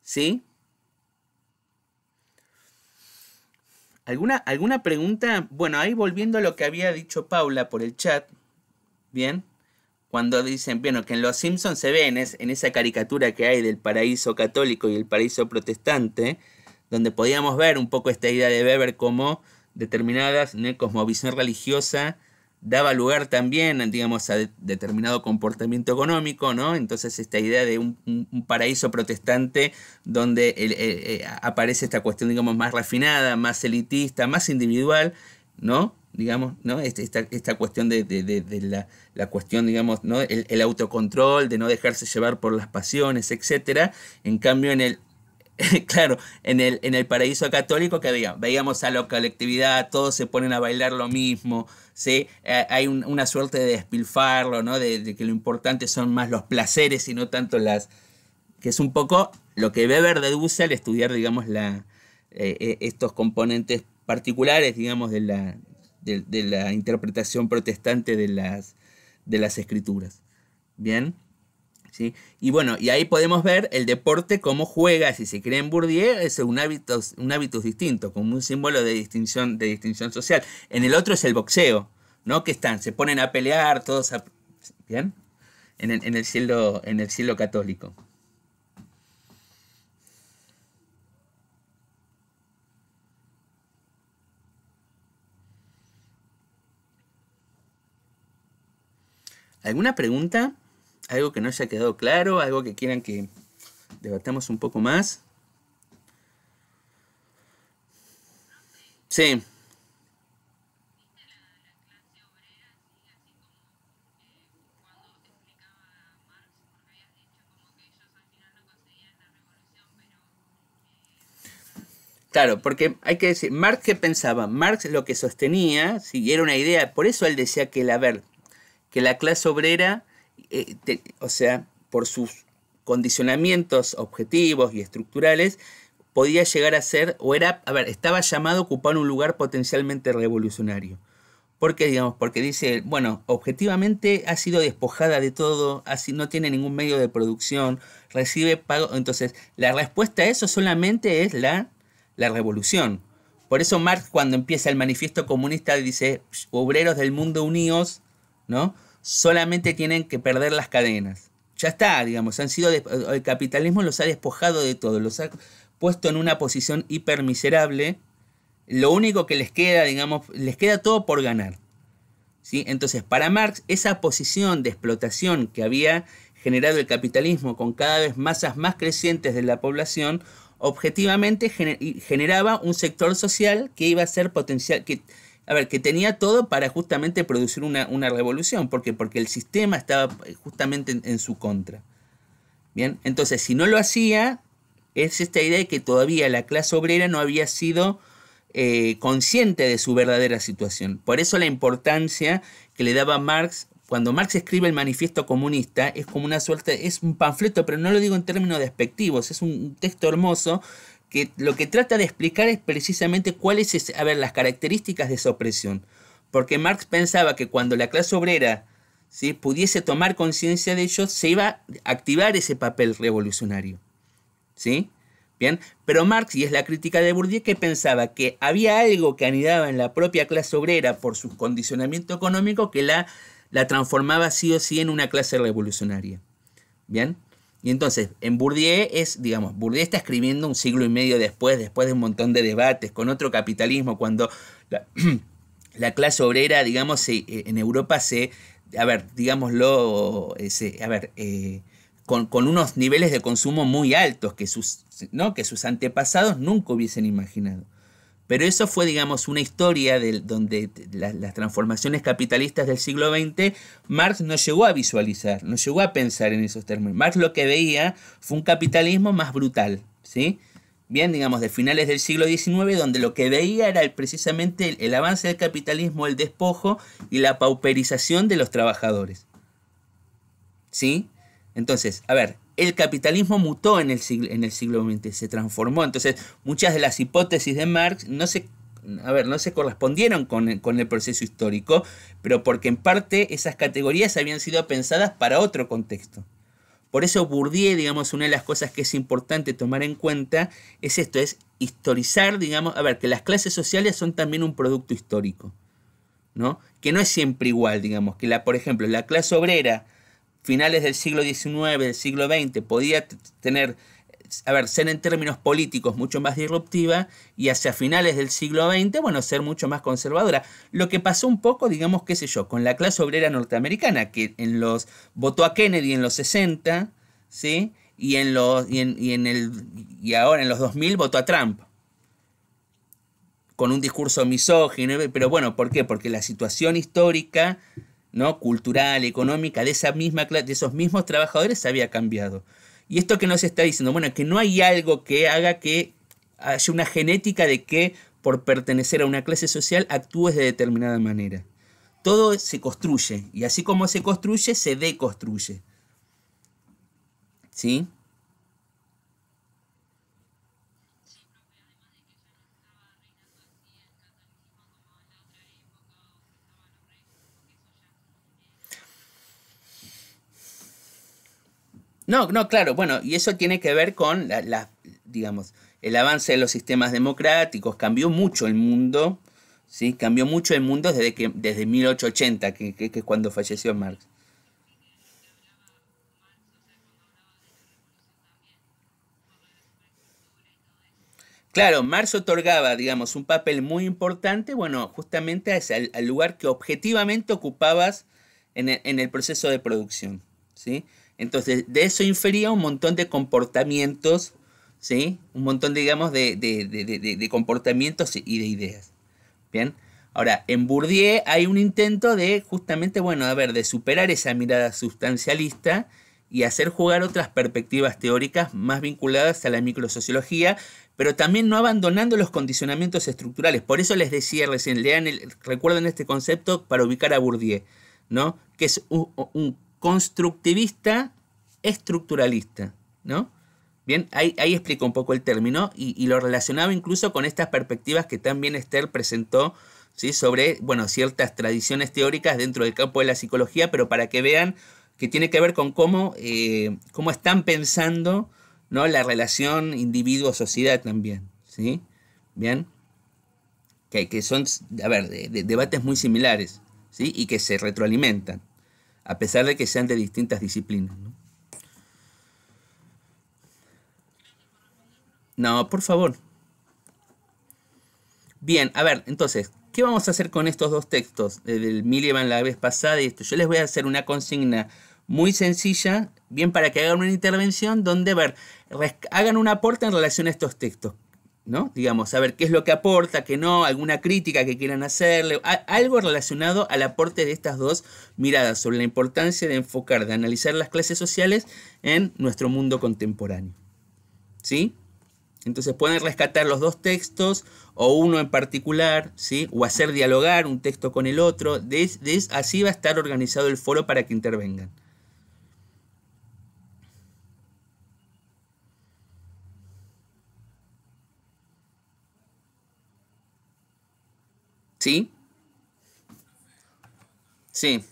¿Sí? ¿Alguna, ¿Alguna pregunta? Bueno, ahí volviendo a lo que había dicho Paula por el chat. Bien. Cuando dicen, bueno, que en Los Simpsons se ven, en esa caricatura que hay del paraíso católico y el paraíso protestante, donde podíamos ver un poco esta idea de Weber como determinadas cosmovisión religiosa daba lugar también, digamos, a determinado comportamiento económico, ¿no? Entonces esta idea de un, paraíso protestante donde eh, eh, aparece esta cuestión, digamos, más refinada, más elitista, más individual, ¿no? digamos, ¿no? Este, esta, esta cuestión de, la, la, cuestión, digamos, ¿no? El, autocontrol, de no dejarse llevar por las pasiones, etcétera. En cambio, en el claro, en el, en el paraíso católico que veíamos a la colectividad, todos se ponen a bailar lo mismo, eh, hay una suerte de despilfarlo, De, que lo importante son más los placeres y no tanto las... que es un poco lo que Weber deduce al estudiar, digamos, eh, eh, estos componentes particulares, digamos, de la, interpretación protestante de las, de las escrituras. ¿Bien? Y bueno, y ahí podemos ver el deporte cómo juega, si se cree en Bourdieu, es un hábito un distinto, como un símbolo de distinción, de distinción social. En el otro es el boxeo, ¿no? Que están, se ponen a pelear todos a, ¿bien? En el, en el cielo, en el cielo católico. ¿Alguna pregunta? algo que no haya quedado claro, algo que quieran que debatamos un poco más. Sí. Claro, porque hay que decir, Marx qué pensaba, Marx lo que sostenía, si era una idea, por eso él decía que la, que la clase obrera eh, o sea, por sus condicionamientos objetivos y estructurales, podía llegar a ser, o era, a ver, estaba llamado a ocupar un lugar potencialmente revolucionario. ¿Por qué, digamos? Porque dice, bueno, objetivamente ha sido despojada de todo, así no tiene ningún medio de producción, recibe pago. Entonces, la respuesta a eso solamente es la, la revolución. Por eso Marx, cuando empieza el manifiesto comunista, dice, obreros del mundo unidos, ¿no? solamente tienen que perder las cadenas. Ya está, digamos, han sido el capitalismo los ha despojado de todo, los ha puesto en una posición hipermiserable. Lo único que les queda, digamos, les queda todo por ganar. ¿sí? Entonces, para Marx, esa posición de explotación que había generado el capitalismo con cada vez masas más crecientes de la población, objetivamente generaba un sector social que iba a ser potencial, que a ver, que tenía todo para justamente producir una, revolución. ¿Por Porque el sistema estaba eh, justamente en, su contra. Bien, entonces si no lo hacía, es esta idea de que todavía la clase obrera no había sido eh, consciente de su verdadera situación. Por eso la importancia que le daba Marx cuando Marx escribe el manifiesto comunista, es como una suerte, es un panfleto, pero no lo digo en términos despectivos, es un texto hermoso que lo que trata de explicar es precisamente cuáles es, las características de esa opresión. Porque Marx pensaba que cuando la clase obrera pudiese tomar conciencia de ello, se iba a activar ese papel revolucionario. ¿Sí? Bien, pero Marx, y es la crítica de Bourdieu, que pensaba que había algo que anidaba en la propia clase obrera por su condicionamiento económico que la, la transformaba sí o sí en una clase revolucionaria. Bien, y entonces, en Bourdieu es, digamos, Bourdieu está escribiendo un siglo y medio después, después de un montón de debates, con otro capitalismo, cuando la, clase obrera, digamos, eh, en Europa se, a ver, digámoslo, eh, a ver, eh, con, con, unos niveles de consumo muy altos que sus, ¿no? que sus antepasados nunca hubiesen imaginado. Pero eso fue, digamos, una historia del donde las transformaciones capitalistas del siglo XX, Marx no llegó a visualizar, no llegó a pensar en esos términos. Marx lo que veía fue un capitalismo más brutal, ¿sí? Bien, digamos, de finales del siglo XIX, donde lo que veía era precisamente el avance del capitalismo, el despojo y la pauperización de los trabajadores. ¿Sí? Entonces, a ver, el capitalismo mutó en el, siglo, en el siglo XX, se transformó. Entonces, muchas de las hipótesis de Marx no se, a ver, no se correspondieron con el, con el proceso histórico, pero porque en parte esas categorías habían sido pensadas para otro contexto. Por eso Bourdieu, digamos, una de las cosas que es importante tomar en cuenta es esto, es historizar, digamos, a ver, que las clases sociales son también un producto histórico, ¿no? Que no es siempre igual, digamos, que la, por ejemplo, la clase obrera finales del siglo XIX, del siglo XX, podía tener, a ver, ser en términos políticos mucho más disruptiva y hacia finales del siglo XX, bueno, ser mucho más conservadora. Lo que pasó un poco, digamos, qué sé yo, con la clase obrera norteamericana, que en los votó a Kennedy en los 60, ¿sí? Y en los y en, el y ahora en los 2000 votó a Trump con un discurso misógino, pero bueno, ¿por qué? Porque la situación histórica ¿no? cultural, económica de, esa misma, de esos mismos trabajadores había cambiado. Y esto que nos está diciendo, bueno, que no hay algo que haga que haya una genética de que por pertenecer a una clase social actúes de determinada manera. Todo se construye y así como se construye, se deconstruye. ¿Sí? No, no, claro, bueno, y eso tiene que ver con la, digamos, el avance de los sistemas democráticos, cambió mucho el mundo, ¿sí? Cambió mucho el mundo desde, que, desde 1880, que, que, es cuando falleció Marx. Claro, Marx otorgaba, digamos, un papel muy importante, bueno, justamente al, lugar que objetivamente ocupabas en en el proceso de producción, ¿sí? Entonces, de eso infería un montón de comportamientos, ¿sí? Un montón, digamos, de, comportamientos y de ideas. Bien. Ahora, en Bourdieu hay un intento de justamente, bueno, a ver, de superar esa mirada sustancialista y hacer jugar otras perspectivas teóricas más vinculadas a la microsociología, pero también no abandonando los condicionamientos estructurales. Por eso les decía recién, lean el, recuerden este concepto para ubicar a Bourdieu, ¿no? Que es un constructivista estructuralista, ¿no? Bien, ahí, explico un poco el término y, lo relacionaba incluso con estas perspectivas que también Esther presentó ¿sí? sobre bueno, ciertas tradiciones teóricas dentro del campo de la psicología, pero para que vean que tiene que ver con cómo, eh, cómo están pensando ¿no? la relación individuo-sociedad también. ¿sí? Bien, que, que son, a ver, debates muy similares ¿sí? y que se retroalimentan a pesar de que sean de distintas disciplinas. No, por favor. Bien, a ver, entonces, ¿qué vamos a hacer con estos dos textos? Eh, del de la vez pasada y esto. Yo les voy a hacer una consigna muy sencilla, bien para que hagan una intervención donde, ver, hagan un aporte en relación a estos textos. ¿no? Digamos, saber qué es lo que aporta, qué no, alguna crítica que quieran hacerle, algo relacionado al aporte de estas dos miradas sobre la importancia de enfocar, de analizar las clases sociales en nuestro mundo contemporáneo. ¿Sí? Entonces pueden rescatar los dos textos o uno en particular, ¿sí? o hacer dialogar un texto con el otro. así va a estar organizado el foro para que intervengan. Sí. Sí.